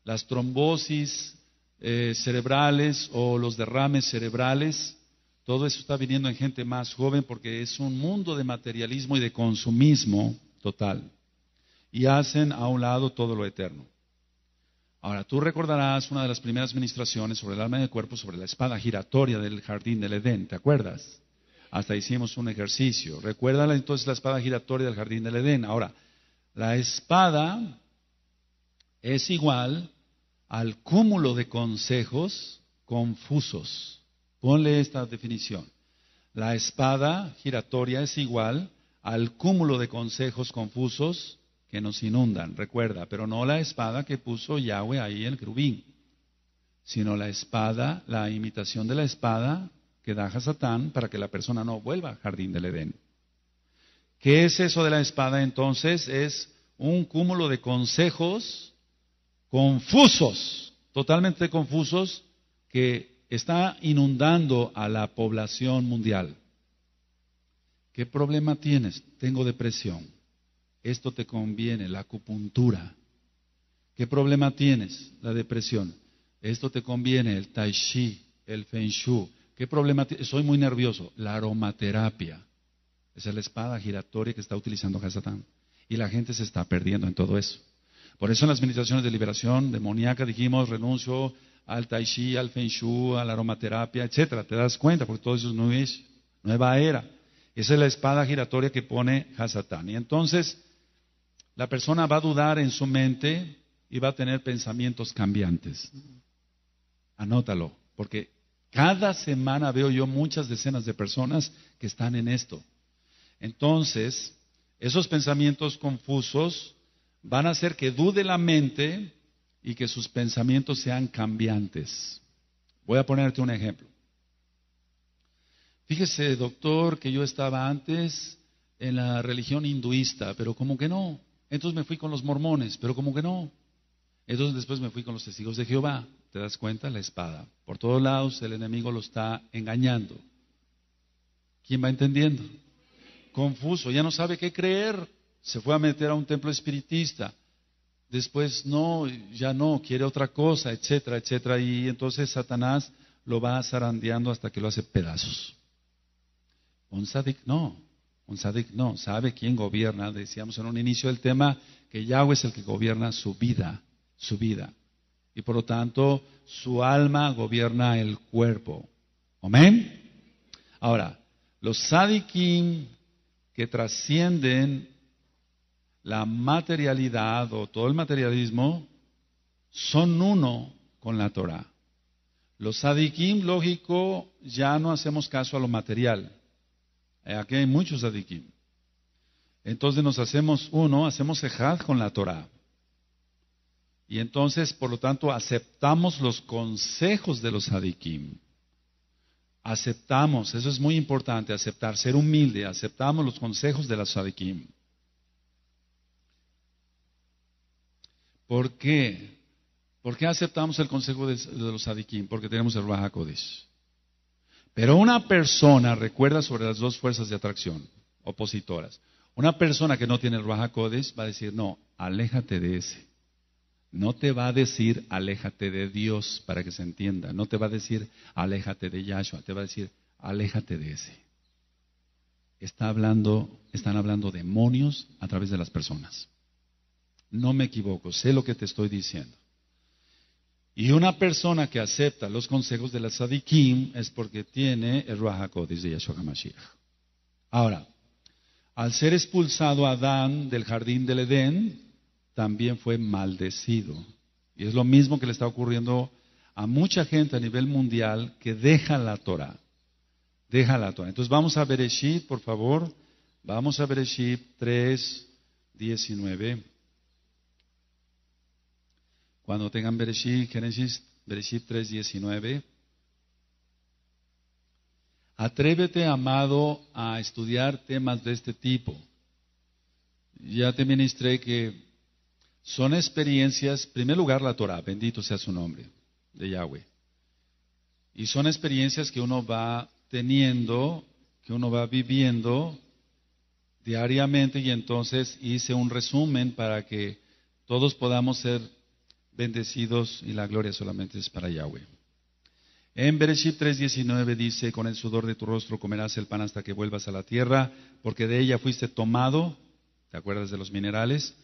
las trombosis eh, cerebrales o los derrames cerebrales, todo eso está viniendo en gente más joven porque es un mundo de materialismo y de consumismo total. Y hacen a un lado todo lo eterno. Ahora, tú recordarás una de las primeras ministraciones sobre el alma y el cuerpo, sobre la espada giratoria del jardín del Edén, ¿te acuerdas? Hasta hicimos un ejercicio. Recuerda entonces la espada giratoria del jardín del Edén. Ahora, la espada es igual al cúmulo de consejos confusos. Ponle esta definición. La espada giratoria es igual al cúmulo de consejos confusos que nos inundan, recuerda, pero no la espada que puso Yahweh ahí en el grubín, sino la espada, la imitación de la espada que da a Satán para que la persona no vuelva al jardín del Edén. ¿Qué es eso de la espada entonces? Es un cúmulo de consejos confusos, totalmente confusos, que está inundando a la población mundial. ¿Qué problema tienes? Tengo depresión. Esto te conviene, la acupuntura. ¿Qué problema tienes? La depresión. Esto te conviene, el tai el feng shui. ¿Qué problema? Soy muy nervioso. La aromaterapia. es la espada giratoria que está utilizando Hasatán. Y la gente se está perdiendo en todo eso. Por eso en las administraciones de liberación demoníaca dijimos renuncio al tai chi, al feng shui, a la aromaterapia, etcétera. Te das cuenta porque todo eso es, es nueva era. Esa es la espada giratoria que pone Hasatán. Y entonces la persona va a dudar en su mente y va a tener pensamientos cambiantes. Anótalo, porque cada semana veo yo muchas decenas de personas que están en esto. Entonces, esos pensamientos confusos van a hacer que dude la mente y que sus pensamientos sean cambiantes. Voy a ponerte un ejemplo. Fíjese, doctor, que yo estaba antes en la religión hinduista, pero como que no. Entonces me fui con los mormones, pero como que no. Entonces después me fui con los testigos de Jehová, ¿Te das cuenta? La espada. Por todos lados el enemigo lo está engañando. ¿Quién va entendiendo? Confuso, ya no sabe qué creer. Se fue a meter a un templo espiritista. Después no, ya no, quiere otra cosa, etcétera, etcétera. Y entonces Satanás lo va zarandeando hasta que lo hace pedazos. Un no, un no, sabe quién gobierna. Decíamos en un inicio del tema que Yahweh es el que gobierna su vida, su vida y por lo tanto su alma gobierna el cuerpo. Amén. Ahora, los sadikim que trascienden la materialidad o todo el materialismo son uno con la Torah. Los sadikim, lógico, ya no hacemos caso a lo material. Eh, aquí hay muchos sadikim. Entonces nos hacemos uno, hacemos ejad con la Torah. Y entonces, por lo tanto, aceptamos los consejos de los hadikim. Aceptamos, eso es muy importante, aceptar, ser humilde, aceptamos los consejos de los hadikim. ¿Por qué? ¿Por qué aceptamos el consejo de, los Sadikim? Porque tenemos el Rahakodish. Pero una persona recuerda sobre las dos fuerzas de atracción opositoras. Una persona que no tiene el Codis va a decir, no, aléjate de ese no te va a decir, aléjate de Dios, para que se entienda. No te va a decir, aléjate de Yahshua. Te va a decir, aléjate de ese. Está hablando, están hablando demonios a través de las personas. No me equivoco, sé lo que te estoy diciendo. Y una persona que acepta los consejos de la Sadikim es porque tiene el Ruajakodis de Yahshua HaMashiach. Ahora, al ser expulsado Adán del jardín del Edén, también fue maldecido. Y es lo mismo que le está ocurriendo a mucha gente a nivel mundial que deja la Torah. Deja la Torah. Entonces vamos a Bereshit, por favor. Vamos a Bereshit 3, 19. Cuando tengan Bereshit, Génesis, Bereshit 3, Atrévete, amado, a estudiar temas de este tipo. Ya te ministré que son experiencias, en primer lugar la Torah, bendito sea su nombre, de Yahweh. Y son experiencias que uno va teniendo, que uno va viviendo diariamente y entonces hice un resumen para que todos podamos ser bendecidos y la gloria solamente es para Yahweh. En Bereshit 3:19 dice, con el sudor de tu rostro comerás el pan hasta que vuelvas a la tierra, porque de ella fuiste tomado, ¿te acuerdas de los minerales?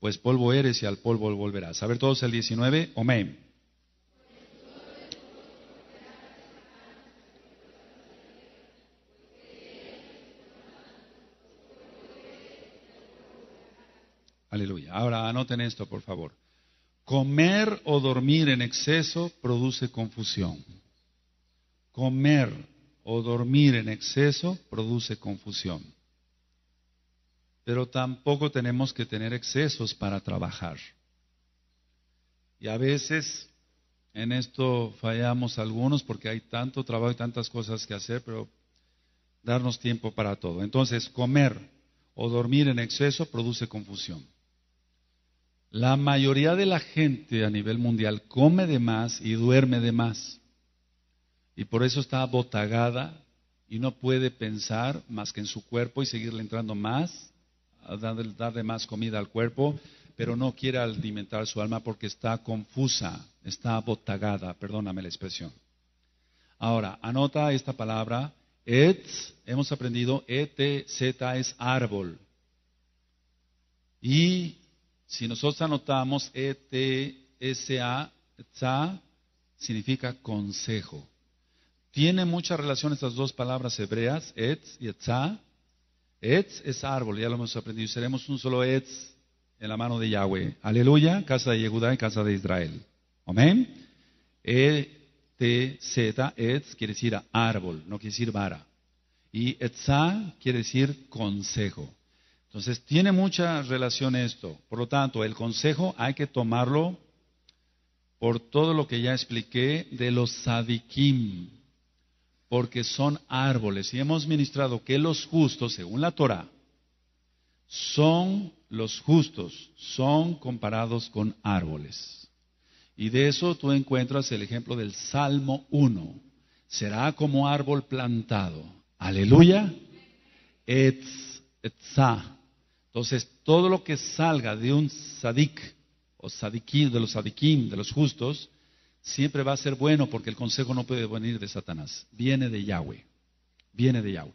pues polvo eres y al polvo volverás. A ver todos el 19, amén. Aleluya. Ahora anoten esto, por favor. Comer o dormir en exceso produce confusión. Comer o dormir en exceso produce confusión pero tampoco tenemos que tener excesos para trabajar. Y a veces en esto fallamos algunos porque hay tanto trabajo y tantas cosas que hacer, pero darnos tiempo para todo. Entonces, comer o dormir en exceso produce confusión. La mayoría de la gente a nivel mundial come de más y duerme de más. Y por eso está botagada y no puede pensar más que en su cuerpo y seguirle entrando más darle, más comida al cuerpo, pero no quiere alimentar su alma porque está confusa, está botagada, perdóname la expresión. Ahora, anota esta palabra, et, hemos aprendido, ETZ es árbol. Y si nosotros anotamos ETSA, significa consejo. Tiene mucha relación estas dos palabras hebreas, et y etza, Etz es árbol, ya lo hemos aprendido. seremos un solo Etz en la mano de Yahweh. Aleluya, casa de Yehudá y casa de Israel. Amén. E-T-Z, Etz, quiere decir árbol, no quiere decir vara. Y Etzá quiere decir consejo. Entonces, tiene mucha relación esto. Por lo tanto, el consejo hay que tomarlo por todo lo que ya expliqué de los sadikim porque son árboles. Y hemos ministrado que los justos, según la Torah, son los justos, son comparados con árboles. Y de eso tú encuentras el ejemplo del Salmo 1. Será como árbol plantado. Aleluya. Etz, Entonces, todo lo que salga de un sadik, o sadikim, de los sadikim, de los justos, siempre va a ser bueno porque el consejo no puede venir de Satanás, viene de Yahweh, viene de Yahweh.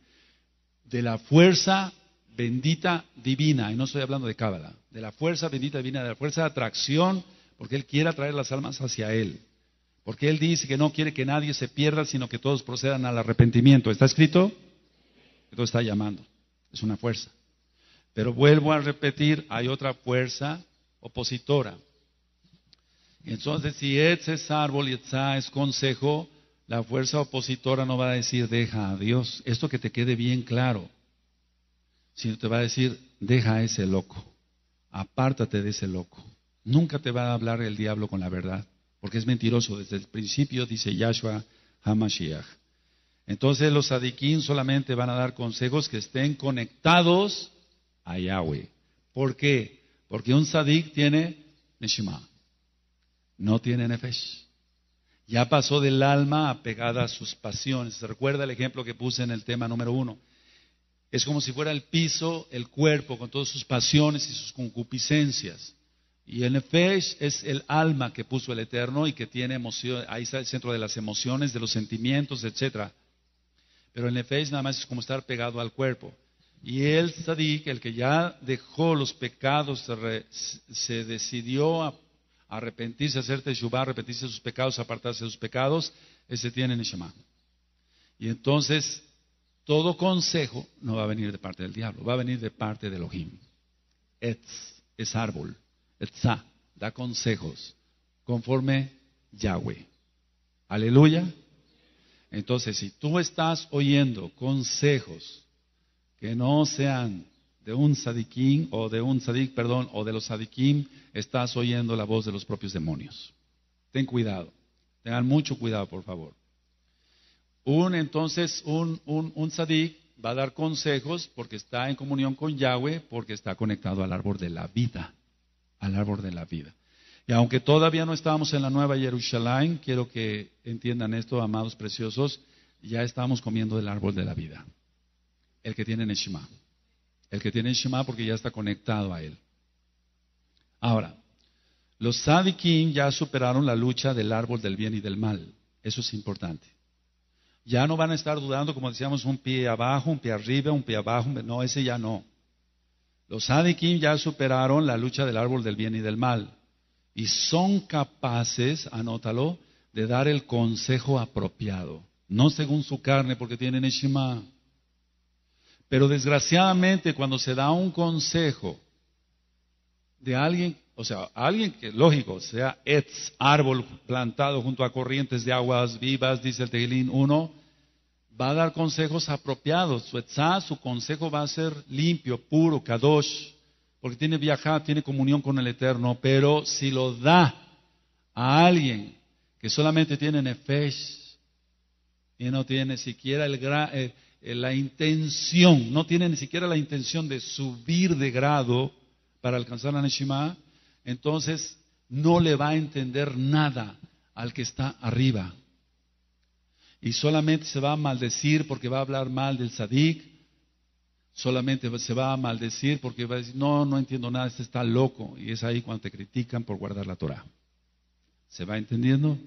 De la fuerza bendita divina, y no estoy hablando de Cábala, de la fuerza bendita divina, de la fuerza de atracción, porque Él quiere atraer las almas hacia Él. Porque Él dice que no quiere que nadie se pierda, sino que todos procedan al arrepentimiento. ¿Está escrito? Entonces está llamando. Es una fuerza. Pero vuelvo a repetir, hay otra fuerza opositora, entonces, si Etz es árbol y es consejo, la fuerza opositora no va a decir, deja a Dios. Esto que te quede bien claro. Sino te va a decir, deja a ese loco. Apártate de ese loco. Nunca te va a hablar el diablo con la verdad. Porque es mentiroso. Desde el principio dice Yahshua Hamashiach. Entonces los sadiquín solamente van a dar consejos que estén conectados a Yahweh. ¿Por qué? Porque un sadik tiene Neshima no tiene nefesh. Ya pasó del alma apegada a sus pasiones. recuerda el ejemplo que puse en el tema número uno? Es como si fuera el piso, el cuerpo, con todas sus pasiones y sus concupiscencias. Y el nefesh es el alma que puso el Eterno y que tiene emoción. Ahí está el centro de las emociones, de los sentimientos, etc. Pero el nefesh nada más es como estar pegado al cuerpo. Y el que el que ya dejó los pecados, se, decidió a arrepentirse, hacerte Shubá, arrepentirse de sus pecados, apartarse de sus pecados, ese tiene Neshama. Y entonces, todo consejo no va a venir de parte del diablo, va a venir de parte del Elohim. Etz es árbol, Etzá, da consejos, conforme Yahweh. Aleluya. Entonces, si tú estás oyendo consejos que no sean de un sadiquín o de un sadik, perdón, o de los sadiquín, estás oyendo la voz de los propios demonios. Ten cuidado, tengan mucho cuidado, por favor. Un entonces, un, un, un sadik va a dar consejos porque está en comunión con Yahweh, porque está conectado al árbol de la vida, al árbol de la vida. Y aunque todavía no estamos en la nueva Jerusalén, quiero que entiendan esto, amados preciosos, ya estamos comiendo del árbol de la vida, el que tiene Neshima. El que tiene Shema porque ya está conectado a él. Ahora, los Sadikim ya superaron la lucha del árbol del bien y del mal. Eso es importante. Ya no van a estar dudando, como decíamos, un pie abajo, un pie arriba, un pie abajo. No, ese ya no. Los Sadikim ya superaron la lucha del árbol del bien y del mal. Y son capaces, anótalo, de dar el consejo apropiado. No según su carne, porque tienen Shema. Pero desgraciadamente cuando se da un consejo de alguien, o sea, alguien que, lógico, sea etz, árbol plantado junto a corrientes de aguas vivas, dice el Tehilín 1, va a dar consejos apropiados. Su etzá, su consejo va a ser limpio, puro, kadosh, porque tiene viajado, tiene comunión con el Eterno. Pero si lo da a alguien que solamente tiene nefesh y no tiene siquiera el, gra, el, eh, eh, la intención, no tiene ni siquiera la intención de subir de grado para alcanzar la Neshima, entonces no le va a entender nada al que está arriba. Y solamente se va a maldecir porque va a hablar mal del Sadik, solamente se va a maldecir porque va a decir, no, no entiendo nada, este está loco. Y es ahí cuando te critican por guardar la Torah. ¿Se va entendiendo?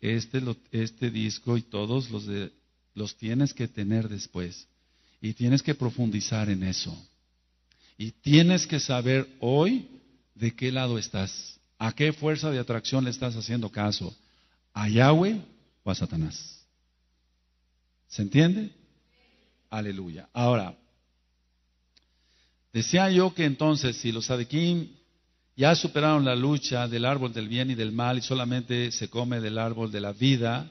Este, este disco y todos los de los tienes que tener después. Y tienes que profundizar en eso. Y tienes que saber hoy de qué lado estás. ¿A qué fuerza de atracción le estás haciendo caso? ¿A Yahweh o a Satanás? ¿Se entiende? Aleluya. Ahora, decía yo que entonces si los adequín ya superaron la lucha del árbol del bien y del mal y solamente se come del árbol de la vida,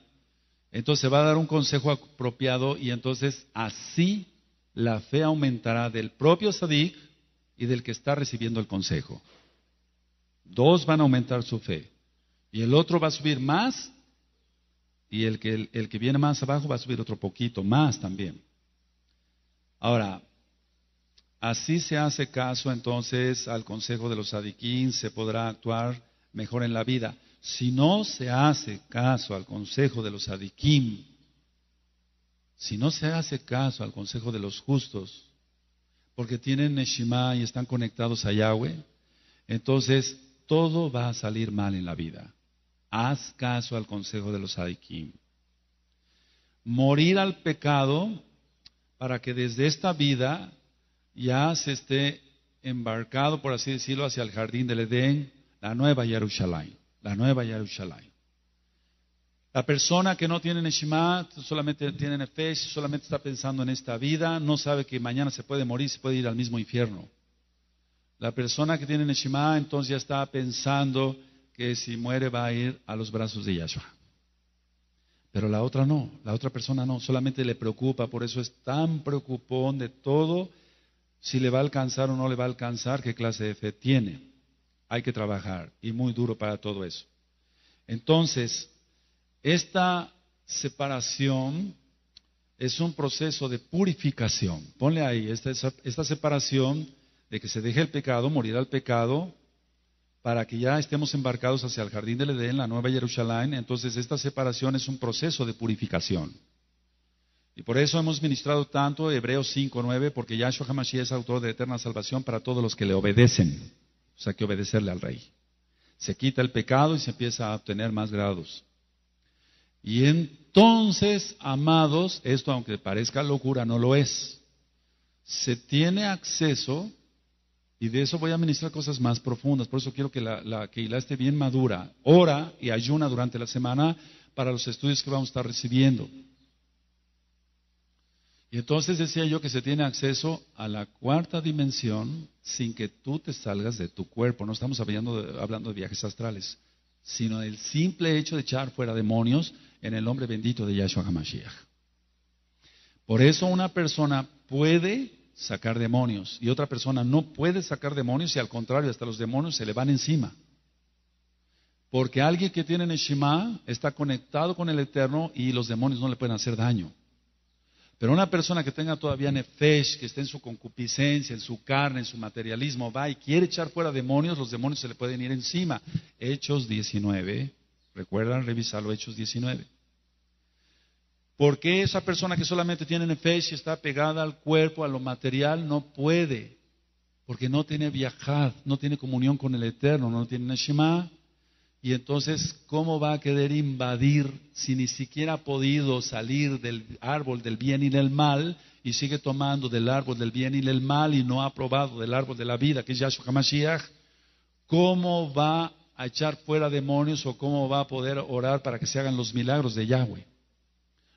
entonces va a dar un consejo apropiado y entonces así la fe aumentará del propio Sadik y del que está recibiendo el consejo. Dos van a aumentar su fe y el otro va a subir más y el que, el, que viene más abajo va a subir otro poquito más también. Ahora, así se hace caso entonces al consejo de los sadiquín, se podrá actuar mejor en la vida. Si no se hace caso al consejo de los adikim, si no se hace caso al consejo de los justos, porque tienen Neshima y están conectados a Yahweh, entonces todo va a salir mal en la vida. Haz caso al consejo de los adikim. Morir al pecado para que desde esta vida ya se esté embarcado, por así decirlo, hacia el jardín del Edén, la nueva Jerusalén la nueva yahushalay La persona que no tiene Neshima, solamente tiene fe solamente está pensando en esta vida, no sabe que mañana se puede morir, se puede ir al mismo infierno. La persona que tiene Neshima, entonces ya está pensando que si muere va a ir a los brazos de Yahshua. Pero la otra no, la otra persona no, solamente le preocupa, por eso es tan preocupón de todo, si le va a alcanzar o no le va a alcanzar, qué clase de fe tiene hay que trabajar y muy duro para todo eso. Entonces, esta separación es un proceso de purificación. Ponle ahí, esta, esta separación de que se deje el pecado, morir al pecado, para que ya estemos embarcados hacia el jardín del Edén, la nueva Jerusalén. Entonces, esta separación es un proceso de purificación. Y por eso hemos ministrado tanto Hebreos 5.9, porque Yahshua Hamashiach es autor de eterna salvación para todos los que le obedecen. O sea, que obedecerle al rey. Se quita el pecado y se empieza a obtener más grados. Y entonces, amados, esto aunque parezca locura, no lo es. Se tiene acceso, y de eso voy a ministrar cosas más profundas, por eso quiero que la, que la esté bien madura. Ora y ayuna durante la semana para los estudios que vamos a estar recibiendo. Y entonces decía yo que se tiene acceso a la cuarta dimensión sin que tú te salgas de tu cuerpo. No estamos hablando de, viajes astrales, sino del simple hecho de echar fuera demonios en el nombre bendito de Yahshua HaMashiach. Por eso una persona puede sacar demonios y otra persona no puede sacar demonios y al contrario, hasta los demonios se le van encima. Porque alguien que tiene Neshima está conectado con el Eterno y los demonios no le pueden hacer daño. Pero una persona que tenga todavía nefesh, que esté en su concupiscencia, en su carne, en su materialismo, va y quiere echar fuera demonios, los demonios se le pueden ir encima. Hechos 19, recuerdan revisarlo, Hechos 19. Porque esa persona que solamente tiene nefesh y está pegada al cuerpo, a lo material, no puede? Porque no tiene viajad, no tiene comunión con el Eterno, no tiene Neshima, y entonces, ¿cómo va a querer invadir si ni siquiera ha podido salir del árbol del bien y del mal y sigue tomando del árbol del bien y del mal y no ha probado del árbol de la vida, que es Yahshua HaMashiach? ¿Cómo va a echar fuera demonios o cómo va a poder orar para que se hagan los milagros de Yahweh?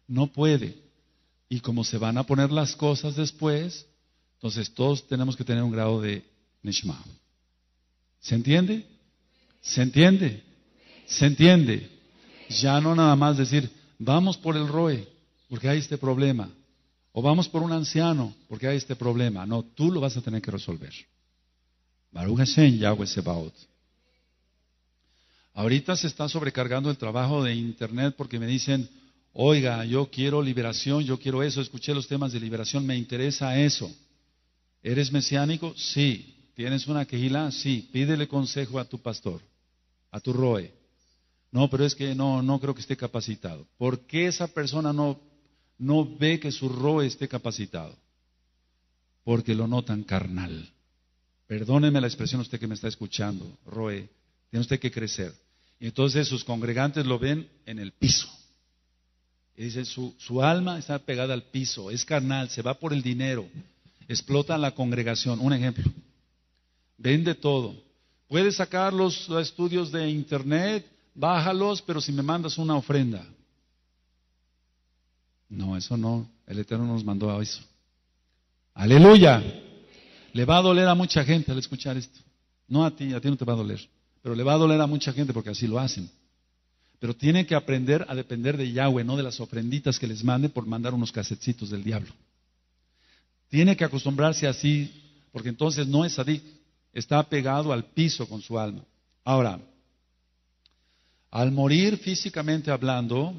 No puede. Y como se van a poner las cosas después, entonces todos tenemos que tener un grado de Nishma. ¿Se entiende? ¿Se entiende? ¿Se entiende? Ya no nada más decir, vamos por el ROE, porque hay este problema. O vamos por un anciano, porque hay este problema. No, tú lo vas a tener que resolver. Yahweh Ahorita se está sobrecargando el trabajo de Internet porque me dicen, oiga, yo quiero liberación, yo quiero eso, escuché los temas de liberación, me interesa eso. ¿Eres mesiánico? Sí. ¿Tienes una quejila? Sí. Pídele consejo a tu pastor, a tu ROE. No, pero es que no, no creo que esté capacitado. ¿Por qué esa persona no, no ve que su ROE esté capacitado? Porque lo notan carnal. Perdóneme la expresión usted que me está escuchando, ROE. Tiene usted que crecer. Y entonces sus congregantes lo ven en el piso. Y dicen, su, su alma está pegada al piso, es carnal, se va por el dinero, explota la congregación. Un ejemplo. Vende todo. Puede sacar los estudios de internet, bájalos, pero si me mandas una ofrenda. No, eso no, el Eterno nos mandó a eso. Aleluya. Le va a doler a mucha gente al escuchar esto. No a ti, a ti no te va a doler, pero le va a doler a mucha gente porque así lo hacen. Pero tiene que aprender a depender de Yahweh, no de las ofrenditas que les mande por mandar unos casetitos del diablo. Tiene que acostumbrarse así, porque entonces no es adicto, está pegado al piso con su alma. Ahora, al morir físicamente hablando,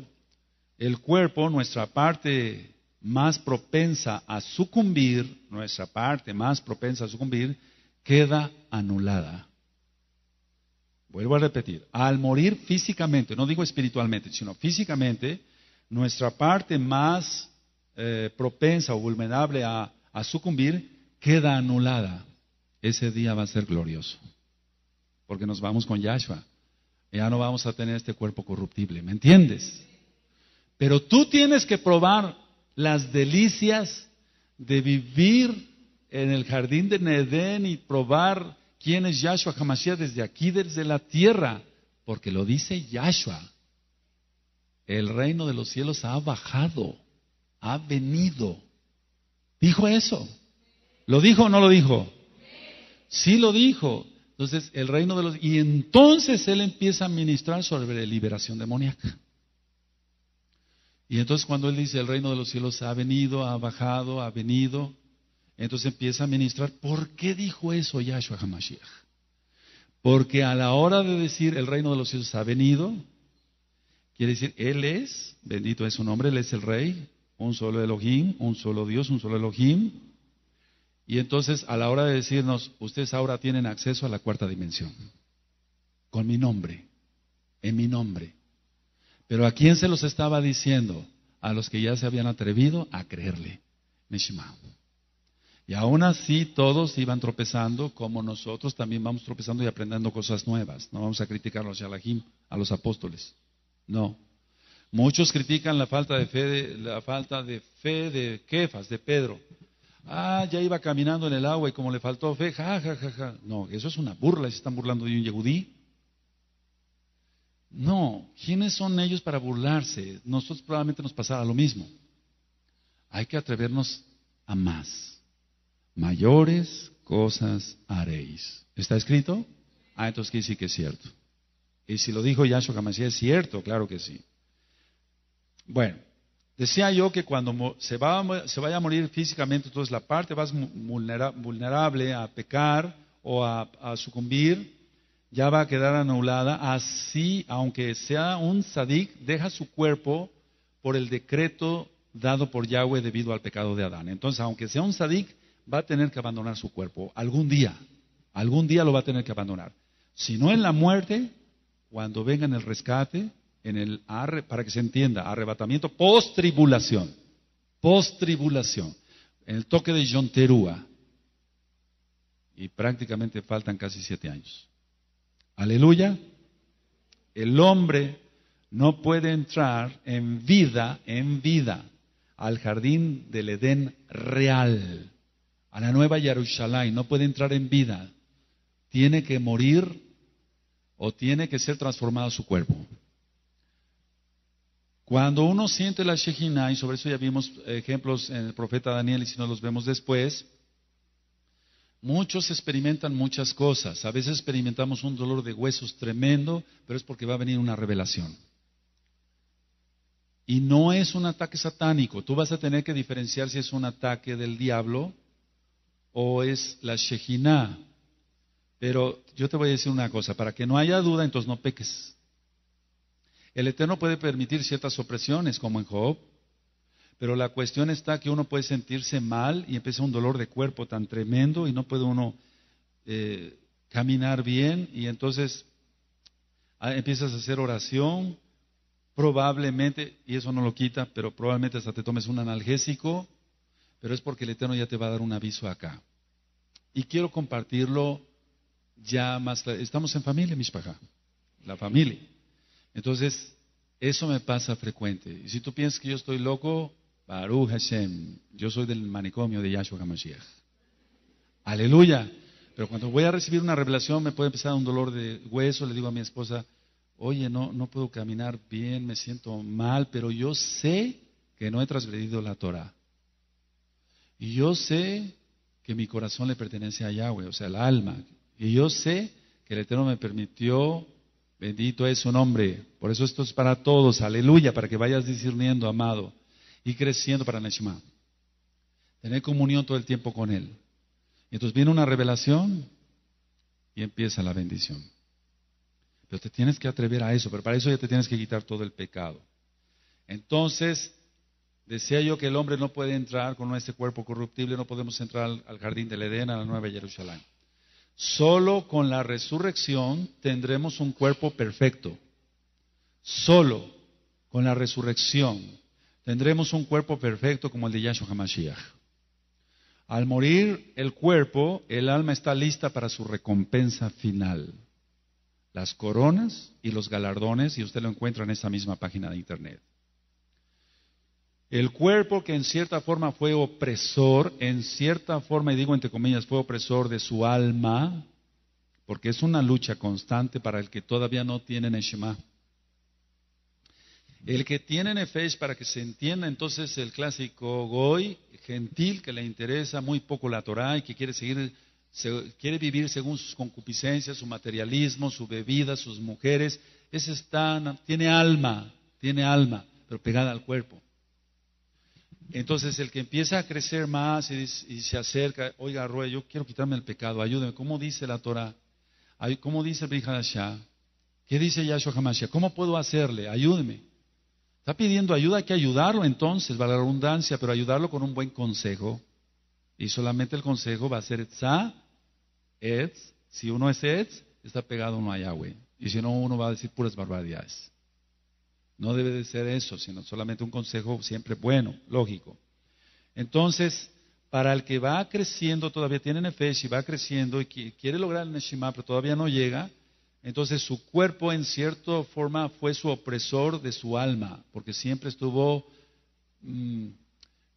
el cuerpo, nuestra parte más propensa a sucumbir, nuestra parte más propensa a sucumbir, queda anulada. Vuelvo a repetir, al morir físicamente, no digo espiritualmente, sino físicamente, nuestra parte más eh, propensa o vulnerable a, a sucumbir queda anulada. Ese día va a ser glorioso, porque nos vamos con Yahshua. Ya no vamos a tener este cuerpo corruptible, ¿me entiendes? Pero tú tienes que probar las delicias de vivir en el jardín de Nedén y probar quién es Yahshua Hamashiach desde aquí, desde la tierra, porque lo dice Yahshua. El reino de los cielos ha bajado, ha venido. ¿Dijo eso? ¿Lo dijo o no lo dijo? Sí lo dijo. Entonces, el reino de los... Y entonces él empieza a ministrar sobre liberación demoníaca. Y entonces cuando él dice, el reino de los cielos ha venido, ha bajado, ha venido, entonces empieza a ministrar. ¿Por qué dijo eso Yahshua HaMashiach? Porque a la hora de decir el reino de los cielos ha venido, quiere decir, Él es, bendito es su nombre, Él es el Rey, un solo Elohim, un solo Dios, un solo Elohim, y entonces a la hora de decirnos, ustedes ahora tienen acceso a la cuarta dimensión, con mi nombre, en mi nombre. Pero ¿a quién se los estaba diciendo? A los que ya se habían atrevido a creerle, Meshima. Y aún así todos iban tropezando, como nosotros también vamos tropezando y aprendiendo cosas nuevas. No vamos a criticar a los a los apóstoles. No. Muchos critican la falta de fe de, la falta de, fe de Kefas, de Pedro. Ah, ya iba caminando en el agua y como le faltó fe, ja, ja, No, eso es una burla, se están burlando de un yehudí. No, ¿quiénes son ellos para burlarse? Nosotros probablemente nos pasará lo mismo. Hay que atrevernos a más. Mayores cosas haréis. ¿Está escrito? Ah, entonces que sí que es cierto. Y si lo dijo Yahshua si es cierto, claro que sí. Bueno, Decía yo que cuando se, va, vaya a morir físicamente, entonces la parte más vulnerable a pecar o a, sucumbir ya va a quedar anulada. Así, aunque sea un sadik, deja su cuerpo por el decreto dado por Yahweh debido al pecado de Adán. Entonces, aunque sea un sadik, va a tener que abandonar su cuerpo algún día. Algún día lo va a tener que abandonar. Si no en la muerte, cuando venga en el rescate, en el para que se entienda, arrebatamiento post-tribulación. Post-tribulación. En el toque de Yonterúa Y prácticamente faltan casi siete años. Aleluya. El hombre no puede entrar en vida, en vida, al jardín del Edén real, a la nueva Jerusalén. No puede entrar en vida. Tiene que morir o tiene que ser transformado su cuerpo. Cuando uno siente la shekinah y sobre eso ya vimos eh, ejemplos en el profeta Daniel, y si no los vemos después, muchos experimentan muchas cosas. A veces experimentamos un dolor de huesos tremendo, pero es porque va a venir una revelación. Y no es un ataque satánico. Tú vas a tener que diferenciar si es un ataque del diablo o es la shekinah. Pero yo te voy a decir una cosa, para que no haya duda, entonces no peques. El Eterno puede permitir ciertas opresiones, como en Job, pero la cuestión está que uno puede sentirse mal y empieza un dolor de cuerpo tan tremendo y no puede uno eh, caminar bien y entonces ah, empiezas a hacer oración, probablemente, y eso no lo quita, pero probablemente hasta te tomes un analgésico, pero es porque el Eterno ya te va a dar un aviso acá. Y quiero compartirlo ya más. Estamos en familia, mis La familia. Entonces, eso me pasa frecuente. Y si tú piensas que yo estoy loco, Baruch Hashem, yo soy del manicomio de Yahshua HaMashiach. Aleluya. Pero cuando voy a recibir una revelación, me puede empezar un dolor de hueso. Le digo a mi esposa, oye, no, no puedo caminar bien, me siento mal, pero yo sé que no he transgredido la Torah. Y yo sé que mi corazón le pertenece a Yahweh, o sea, el alma. Y yo sé que el Eterno me permitió Bendito es su nombre. Por eso esto es para todos. Aleluya, para que vayas discerniendo, amado, y creciendo para Neshma. Tener comunión todo el tiempo con Él. Y entonces viene una revelación y empieza la bendición. Pero te tienes que atrever a eso, pero para eso ya te tienes que quitar todo el pecado. Entonces, decía yo que el hombre no puede entrar con este cuerpo corruptible, no podemos entrar al, jardín del Edén, a la nueva Jerusalén. Solo con la resurrección tendremos un cuerpo perfecto. Solo con la resurrección tendremos un cuerpo perfecto como el de Yahshua HaMashiach. Al morir el cuerpo, el alma está lista para su recompensa final. Las coronas y los galardones, y usted lo encuentra en esta misma página de internet. El cuerpo que en cierta forma fue opresor, en cierta forma, y digo entre comillas, fue opresor de su alma, porque es una lucha constante para el que todavía no tiene Neshema. El que tiene Nefesh, para que se entienda entonces el clásico Goy, gentil, que le interesa muy poco la Torah y que quiere seguir quiere vivir según sus concupiscencias, su materialismo, su bebida, sus mujeres. Ese está, tiene alma, tiene alma, pero pegada al cuerpo. Entonces el que empieza a crecer más y, se acerca, oiga, Rueda, yo quiero quitarme el pecado, ayúdeme. ¿Cómo dice la Torah? ¿Cómo dice el ¿Qué dice Yahshua Hamashia, ¿Cómo puedo hacerle? Ayúdeme. Está pidiendo ayuda, hay que ayudarlo entonces, va la redundancia, pero ayudarlo con un buen consejo. Y solamente el consejo va a ser Etza, Etz. Si uno es Etz, está pegado uno a Yahweh. Y si no, uno va a decir puras barbaridades. No debe de ser eso, sino solamente un consejo siempre bueno, lógico. Entonces, para el que va creciendo, todavía tiene Nefesh y va creciendo y quiere lograr el Neshima, pero todavía no llega, entonces su cuerpo en cierta forma fue su opresor de su alma, porque siempre estuvo mm,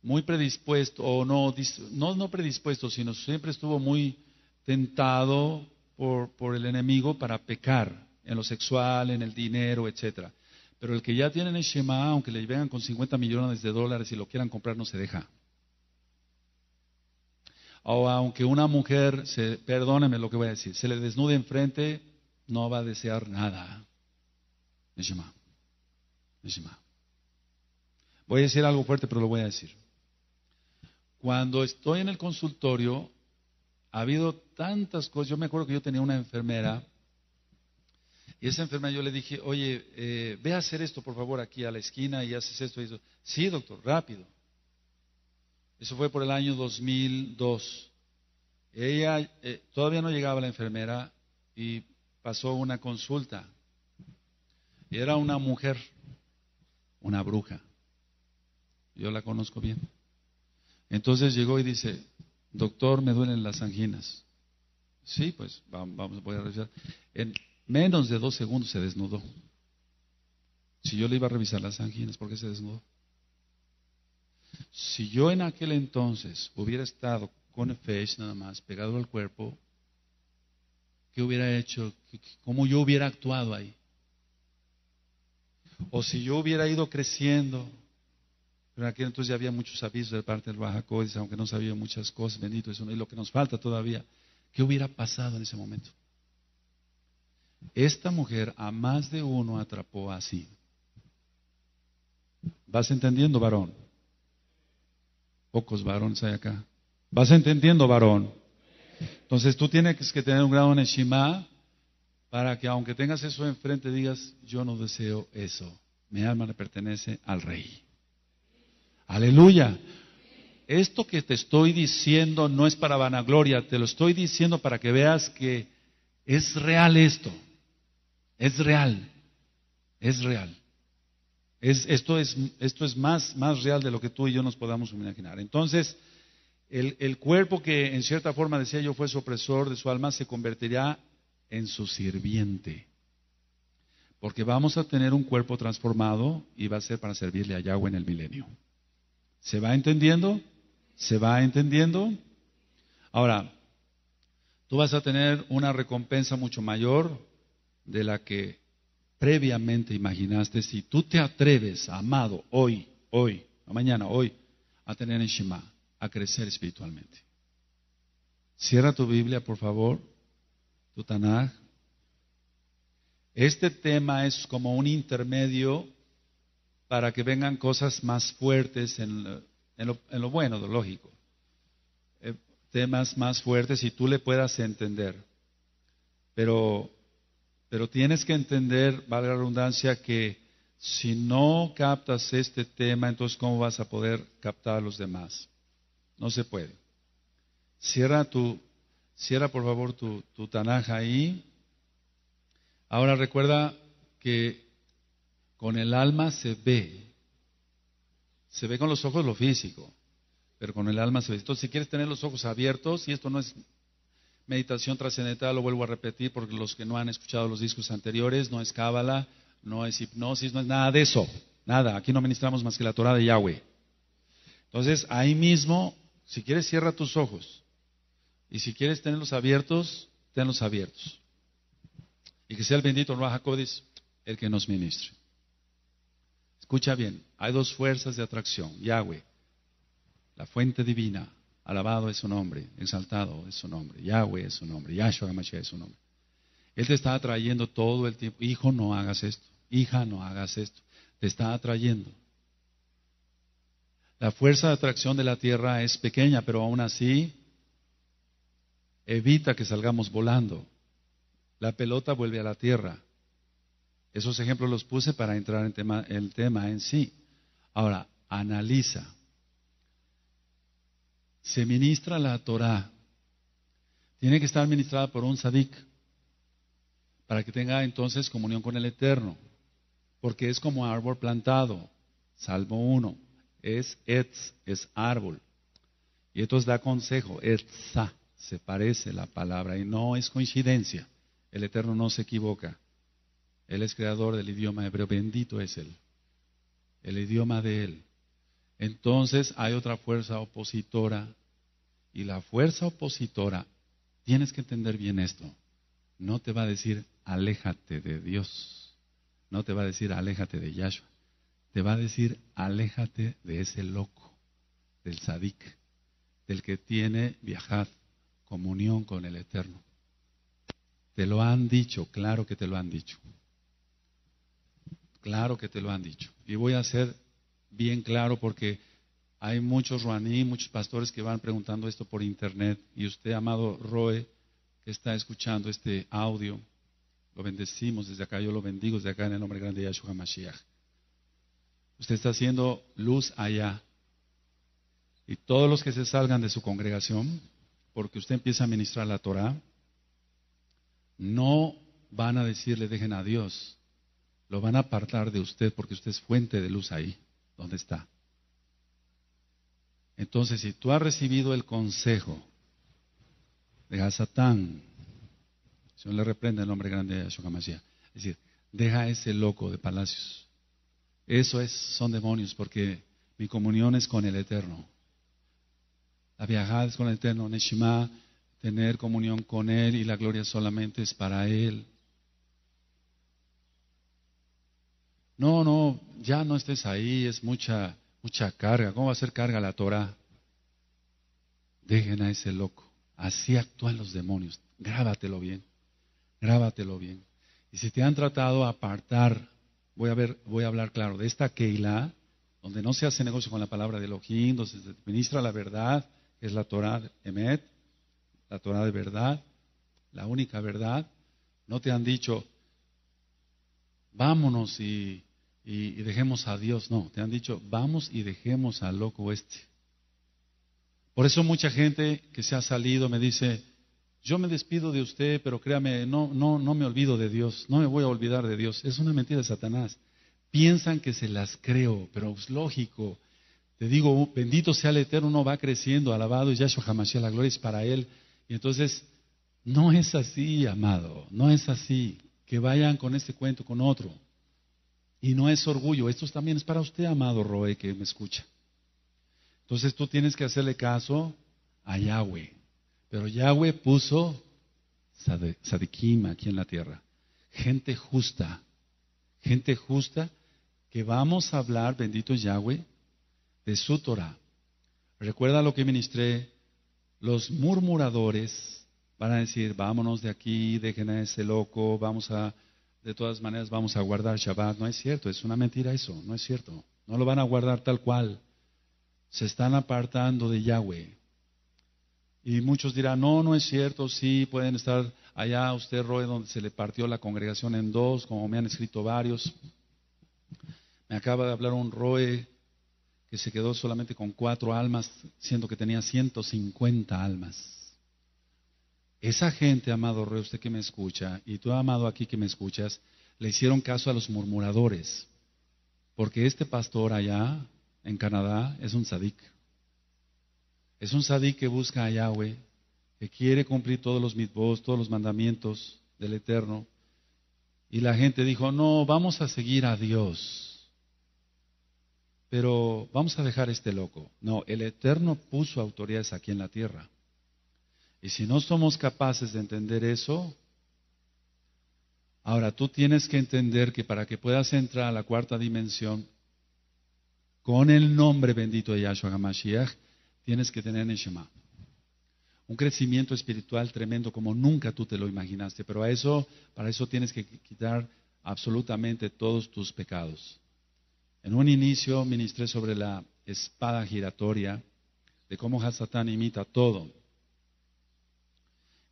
muy predispuesto, o no, no, no, predispuesto, sino siempre estuvo muy tentado por, por el enemigo para pecar en lo sexual, en el dinero, etcétera. Pero el que ya tiene el aunque le vengan con 50 millones de dólares y lo quieran comprar, no se deja. O aunque una mujer, se, perdóneme lo que voy a decir, se le desnude enfrente, no va a desear nada. Neshema. Voy a decir algo fuerte, pero lo voy a decir. Cuando estoy en el consultorio, ha habido tantas cosas. Yo me acuerdo que yo tenía una enfermera y esa enfermera yo le dije, oye, eh, ve a hacer esto, por favor, aquí a la esquina y haces esto y eso. Sí, doctor, rápido. Eso fue por el año 2002. Ella eh, todavía no llegaba la enfermera y pasó una consulta. Era una mujer, una bruja. Yo la conozco bien. Entonces llegó y dice, doctor, me duelen las anginas. Sí, pues vamos, voy a revisar. En Menos de dos segundos se desnudó. Si yo le iba a revisar las anginas, ¿por qué se desnudó? Si yo en aquel entonces hubiera estado con el nada más, pegado al cuerpo, ¿qué hubiera hecho? ¿Cómo yo hubiera actuado ahí? O si yo hubiera ido creciendo, pero en aquel entonces ya había muchos avisos de parte del Baja Códice, aunque no sabía muchas cosas, bendito eso, es lo que nos falta todavía. ¿Qué hubiera pasado en ese momento? Esta mujer a más de uno atrapó así. ¿Vas entendiendo, varón? Pocos varones hay acá. ¿Vas entendiendo, varón? Entonces tú tienes que tener un grado en Shema para que aunque tengas eso enfrente digas, yo no deseo eso. Mi alma le pertenece al rey. Aleluya. Esto que te estoy diciendo no es para vanagloria, te lo estoy diciendo para que veas que es real esto. Es real, es real. esto, es, esto es, más, más real de lo que tú y yo nos podamos imaginar. Entonces, el, el, cuerpo que en cierta forma decía yo fue su opresor de su alma se convertirá en su sirviente. Porque vamos a tener un cuerpo transformado y va a ser para servirle a Yahweh en el milenio. ¿Se va entendiendo? ¿Se va entendiendo? Ahora, tú vas a tener una recompensa mucho mayor de la que previamente imaginaste, si tú te atreves, amado, hoy, hoy, mañana, hoy, a tener en Shema, a crecer espiritualmente. Cierra tu Biblia, por favor, tu Tanaj. Este tema es como un intermedio para que vengan cosas más fuertes en lo, bueno, lo lógico. Eh, temas más fuertes y tú le puedas entender. Pero pero tienes que entender, vale la redundancia, que si no captas este tema, entonces ¿cómo vas a poder captar a los demás? No se puede. Cierra tu, cierra por favor tu, tu tanaja ahí. Ahora recuerda que con el alma se ve. Se ve con los ojos lo físico, pero con el alma se ve. Entonces, si quieres tener los ojos abiertos, y esto no es Meditación trascendental, lo vuelvo a repetir porque los que no han escuchado los discos anteriores, no es cábala, no es hipnosis, no es nada de eso. Nada, aquí no ministramos más que la Torah de Yahweh. Entonces, ahí mismo, si quieres, cierra tus ojos. Y si quieres tenerlos abiertos, tenlos abiertos. Y que sea el bendito Ruach el que nos ministre. Escucha bien, hay dos fuerzas de atracción, Yahweh, la fuente divina, Alabado es su nombre, exaltado es su nombre, Yahweh es su nombre, Yahshua Mashiach es su nombre. Él te está atrayendo todo el tiempo. Hijo, no hagas esto. Hija, no hagas esto. Te está atrayendo. La fuerza de atracción de la tierra es pequeña, pero aún así evita que salgamos volando. La pelota vuelve a la tierra. Esos ejemplos los puse para entrar en el tema en sí. Ahora, analiza se ministra la Torah, tiene que estar ministrada por un sadik para que tenga entonces comunión con el Eterno, porque es como árbol plantado, Salvo uno. es etz, es árbol, y entonces da consejo, etza, se parece la palabra, y no es coincidencia, el Eterno no se equivoca, Él es creador del idioma hebreo, bendito es Él, el idioma de Él, entonces hay otra fuerza opositora. Y la fuerza opositora, tienes que entender bien esto, no te va a decir aléjate de Dios, no te va a decir aléjate de Yahshua, te va a decir aléjate de ese loco, del sadik, del que tiene viajad, comunión con el Eterno. Te lo han dicho, claro que te lo han dicho. Claro que te lo han dicho. Y voy a hacer bien claro porque hay muchos ruaní, muchos pastores que van preguntando esto por internet y usted, amado Roe, que está escuchando este audio, lo bendecimos desde acá, yo lo bendigo desde acá en el nombre grande de Yahshua Mashiach. Usted está haciendo luz allá. Y todos los que se salgan de su congregación, porque usted empieza a ministrar la Torah, no van a decirle dejen a Dios, lo van a apartar de usted porque usted es fuente de luz ahí. ¿Dónde está? Entonces, si tú has recibido el consejo de Satán, si no le reprende el nombre grande de su es decir, deja ese loco de palacios. Eso es, son demonios, porque mi comunión es con el Eterno. La viajada es con el Eterno, Neshima, tener comunión con Él y la gloria solamente es para Él. no, no, ya no estés ahí, es mucha, mucha carga. ¿Cómo va a ser carga la Torah? Dejen a ese loco. Así actúan los demonios. Grábatelo bien. Grábatelo bien. Y si te han tratado a apartar, voy a, ver, voy a hablar claro, de esta Keilah, donde no se hace negocio con la palabra de Elohim, donde se administra la verdad, que es la Torah de Emet, la Torah de verdad, la única verdad. No te han dicho, vámonos y y, dejemos a Dios. No, te han dicho, vamos y dejemos al loco este. Por eso mucha gente que se ha salido me dice, yo me despido de usted, pero créame, no, no, no me olvido de Dios, no me voy a olvidar de Dios. Es una mentira de Satanás. Piensan que se las creo, pero es lógico. Te digo, bendito sea el Eterno, no va creciendo, alabado y Yahshua Hamashiach, la gloria es para él. Y entonces, no es así, amado, no es así. Que vayan con este cuento, con otro. Y no es orgullo, esto también es para usted, amado Roe, que me escucha. Entonces tú tienes que hacerle caso a Yahweh. Pero Yahweh puso Sadekima aquí en la tierra. Gente justa, gente justa que vamos a hablar, bendito Yahweh, de su Torah. Recuerda lo que ministré, los murmuradores van a decir, vámonos de aquí, dejen a ese loco, vamos a de todas maneras vamos a guardar Shabbat. No es cierto, es una mentira eso, no es cierto. No lo van a guardar tal cual. Se están apartando de Yahweh. Y muchos dirán, no, no es cierto, sí, pueden estar allá, usted Roe, donde se le partió la congregación en dos, como me han escrito varios. Me acaba de hablar un Roe que se quedó solamente con cuatro almas, siendo que tenía 150 almas. Esa gente, amado rey, usted que me escucha, y tú, amado aquí que me escuchas, le hicieron caso a los murmuradores. Porque este pastor allá en Canadá es un sadik. Es un sadik que busca a Yahweh, que quiere cumplir todos los mitvos, todos los mandamientos del Eterno. Y la gente dijo, no, vamos a seguir a Dios. Pero vamos a dejar a este loco. No, el Eterno puso autoridades aquí en la tierra. Y si no somos capaces de entender eso, ahora tú tienes que entender que para que puedas entrar a la cuarta dimensión, con el nombre bendito de Yahshua HaMashiach, tienes que tener Neshama. Un crecimiento espiritual tremendo como nunca tú te lo imaginaste, pero a eso, para eso tienes que quitar absolutamente todos tus pecados. En un inicio ministré sobre la espada giratoria, de cómo Hasatán imita todo.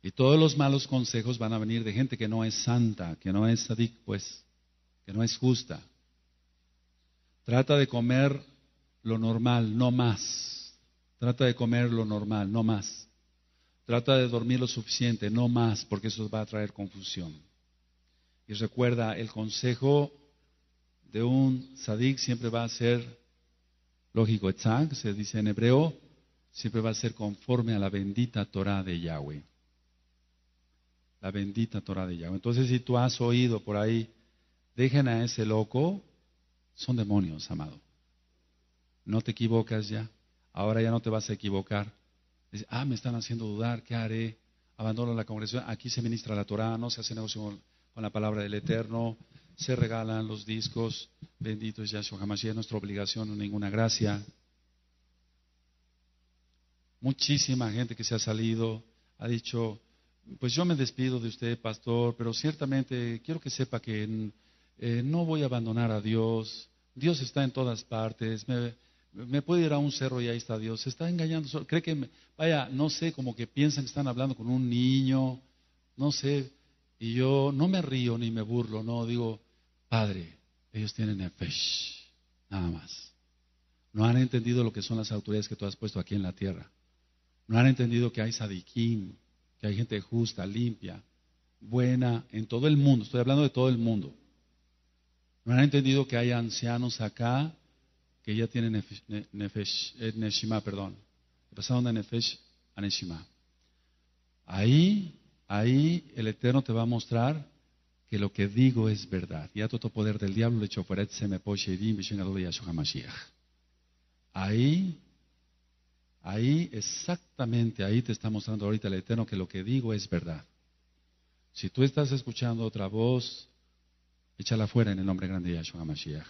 Y todos los malos consejos van a venir de gente que no es santa, que no es Sadic pues, que no es justa. Trata de comer lo normal, no más. Trata de comer lo normal, no más. Trata de dormir lo suficiente, no más, porque eso va a traer confusión. Y recuerda, el consejo de un sadik siempre va a ser lógico, se dice en hebreo, siempre va a ser conforme a la bendita Torah de Yahweh la bendita Torah de Yahweh. Entonces, si tú has oído por ahí, dejen a ese loco, son demonios, amado. No te equivocas ya. Ahora ya no te vas a equivocar. ah, me están haciendo dudar, ¿qué haré? Abandono la congregación. Aquí se ministra la Torah, no se hace negocio con la palabra del Eterno. Se regalan los discos. Bendito es Yahshua Jamás es nuestra obligación, ninguna gracia. Muchísima gente que se ha salido ha dicho, pues yo me despido de usted, pastor, pero ciertamente quiero que sepa que mm, eh, no voy a abandonar a Dios. Dios está en todas partes. Me, puede ir a un cerro y ahí está Dios. Se está engañando. Cree que, vaya, no sé, como que piensan que están hablando con un niño. No sé. Y yo no me río ni me burlo. No, digo, Padre, ellos tienen el Nada más. No han entendido lo que son las autoridades que tú has puesto aquí en la tierra. No han entendido que hay sadiquín, hay gente justa, limpia, buena, en todo el mundo, estoy hablando de todo el mundo. No han entendido que hay ancianos acá que ya tienen nefesh, eh, nefesh, perdón, pasaron de nefesh a neshima. Ahí, ahí el Eterno te va a mostrar que lo que digo es verdad. Y a todo poder del diablo le choferet se me poche y Ahí Ahí, exactamente ahí te está mostrando ahorita el Eterno que lo que digo es verdad. Si tú estás escuchando otra voz, échala fuera en el nombre grande de Yahshua Mashiach.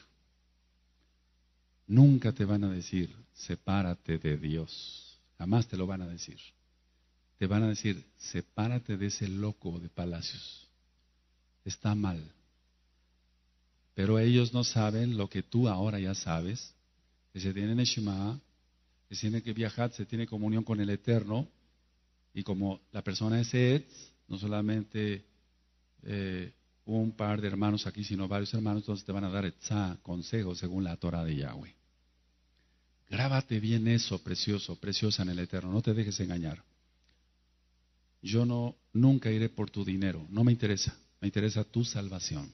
Nunca te van a decir, sepárate de Dios. Jamás te lo van a decir. Te van a decir, sepárate de ese loco de palacios. Está mal. Pero ellos no saben lo que tú ahora ya sabes. Que se tienen se tiene que viajar, se tiene comunión con el Eterno. Y como la persona es Ed, no solamente eh, un par de hermanos aquí, sino varios hermanos, entonces te van a dar consejos según la Torah de Yahweh. Grábate bien eso, precioso, preciosa en el Eterno, no te dejes engañar. Yo no, nunca iré por tu dinero, no me interesa, me interesa tu salvación.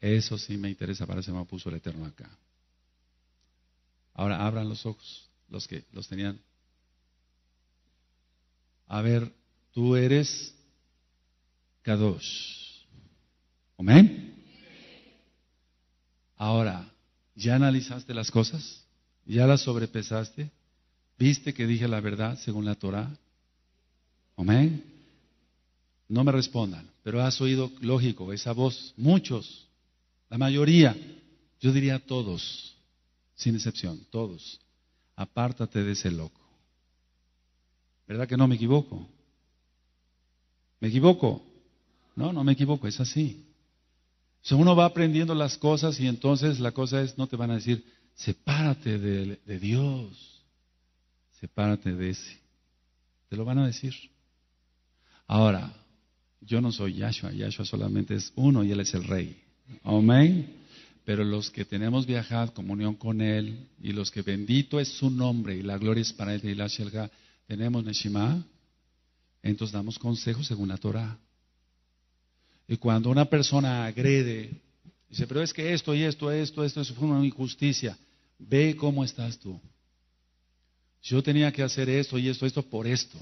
Eso sí me interesa, para eso me puso el Eterno acá. Ahora abran los ojos los que los tenían. A ver, tú eres Kadosh. Amén. Ahora, ¿ya analizaste las cosas? ¿Ya las sobrepesaste? ¿Viste que dije la verdad según la Torah? Amén. No me respondan, pero has oído, lógico, esa voz. Muchos, la mayoría, yo diría todos, sin excepción, todos apártate de ese loco. ¿Verdad que no me equivoco? ¿Me equivoco? No, no me equivoco, es así. O uno va aprendiendo las cosas y entonces la cosa es, no te van a decir, sepárate de, de Dios, sepárate de ese. Te lo van a decir. Ahora, yo no soy Yahshua, Yahshua solamente es uno y Él es el Rey. Amén pero los que tenemos viajado comunión con Él y los que bendito es su nombre y la gloria es para Él y tenemos Neshima, entonces damos consejos según la Torah. Y cuando una persona agrede, dice, pero es que esto y esto, esto, esto, es fue una injusticia, ve cómo estás tú. Yo tenía que hacer esto y esto, esto por esto,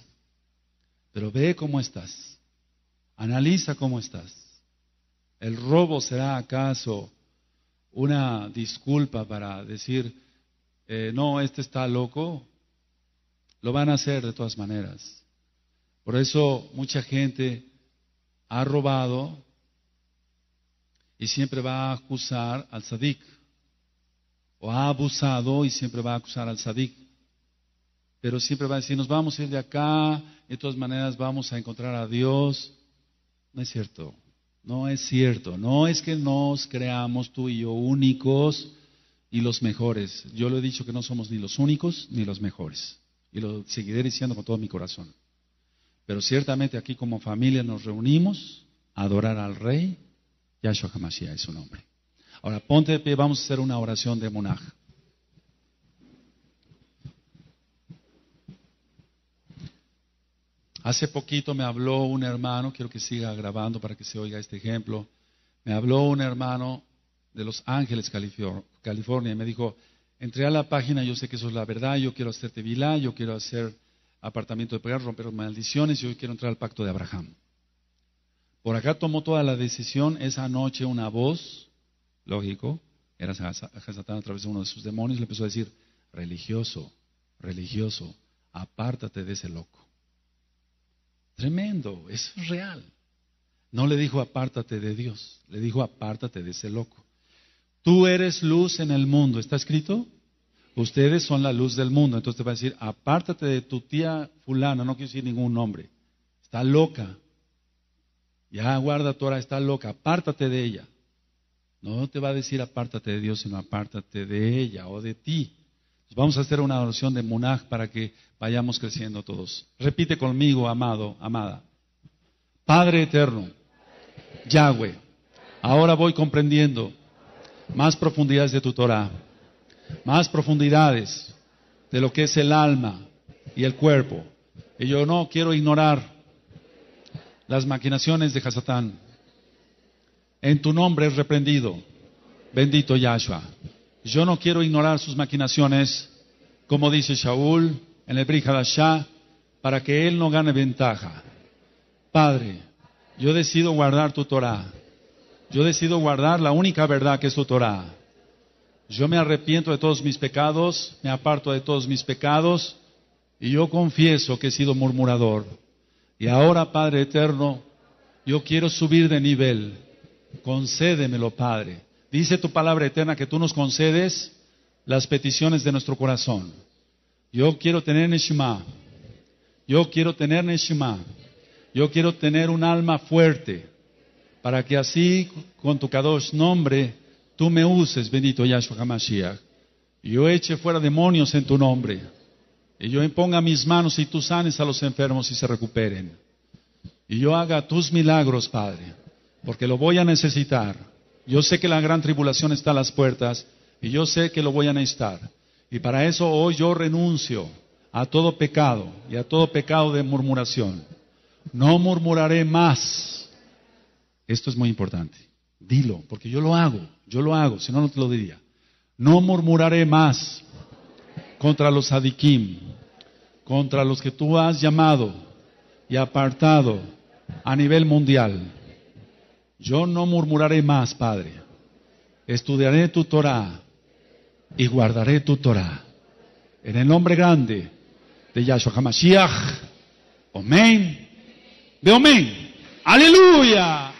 pero ve cómo estás, analiza cómo estás. ¿El robo será acaso una disculpa para decir, eh, no, este está loco, lo van a hacer de todas maneras. Por eso mucha gente ha robado y siempre va a acusar al sadik, o ha abusado y siempre va a acusar al sadik. Pero siempre va a decir, nos vamos a ir de acá, de todas maneras vamos a encontrar a Dios. No es cierto. No es cierto, no es que nos creamos tú y yo únicos y los mejores. Yo lo he dicho que no somos ni los únicos ni los mejores. Y lo seguiré diciendo con todo mi corazón. Pero ciertamente aquí como familia nos reunimos a adorar al Rey. Yahshua Hamashiach es su nombre. Ahora ponte de pie, vamos a hacer una oración de monaj. Hace poquito me habló un hermano, quiero que siga grabando para que se oiga este ejemplo. Me habló un hermano de Los Ángeles, California, y me dijo, entré a la página, yo sé que eso es la verdad, yo quiero hacer vila, yo quiero hacer apartamento de pecado, romper maldiciones, y yo quiero entrar al pacto de Abraham. Por acá tomó toda la decisión, esa noche una voz, lógico, era Satán a través de uno de sus demonios, le empezó a decir, religioso, religioso, apártate de ese loco. Tremendo, eso es real. No le dijo apártate de Dios, le dijo apártate de ese loco. Tú eres luz en el mundo, ¿está escrito? Ustedes son la luz del mundo. Entonces te va a decir, apártate de tu tía fulana, no quiero decir ningún nombre. Está loca. Ya guarda tu está loca, apártate de ella. No te va a decir apártate de Dios, sino apártate de ella o de ti. Pues vamos a hacer una oración de Munaj para que vayamos creciendo todos. Repite conmigo, amado, amada. Padre eterno, Yahweh, ahora voy comprendiendo más profundidades de tu Torah, más profundidades de lo que es el alma y el cuerpo. Y yo no quiero ignorar las maquinaciones de Hasatán. En tu nombre es reprendido. Bendito Yahshua. Yo no quiero ignorar sus maquinaciones, como dice Shaul en el Shah para que él no gane ventaja. Padre, yo decido guardar tu Torah. Yo decido guardar la única verdad que es tu Torah. Yo me arrepiento de todos mis pecados, me aparto de todos mis pecados y yo confieso que he sido murmurador. Y ahora, Padre eterno, yo quiero subir de nivel. Concédemelo, Padre. Dice tu palabra eterna que tú nos concedes las peticiones de nuestro corazón. Yo quiero tener Neshima. Yo quiero tener Neshima. Yo quiero tener un alma fuerte para que así con tu Kadosh nombre tú me uses, bendito Yahshua HaMashiach. Yo eche fuera demonios en tu nombre. Y yo imponga mis manos y tú sanes a los enfermos y se recuperen. Y yo haga tus milagros, Padre, porque lo voy a necesitar. Yo sé que la gran tribulación está a las puertas y yo sé que lo voy a necesitar. Y para eso hoy yo renuncio a todo pecado y a todo pecado de murmuración. No murmuraré más. Esto es muy importante. Dilo, porque yo lo hago, yo lo hago, si no, no te lo diría. No murmuraré más contra los adikim, contra los que tú has llamado y apartado a nivel mundial. Yo no murmuraré más, Padre. Estudiaré tu Torah y guardaré tu Torah. En el nombre grande de Yahshua HaMashiach. Amén. De amén. Aleluya.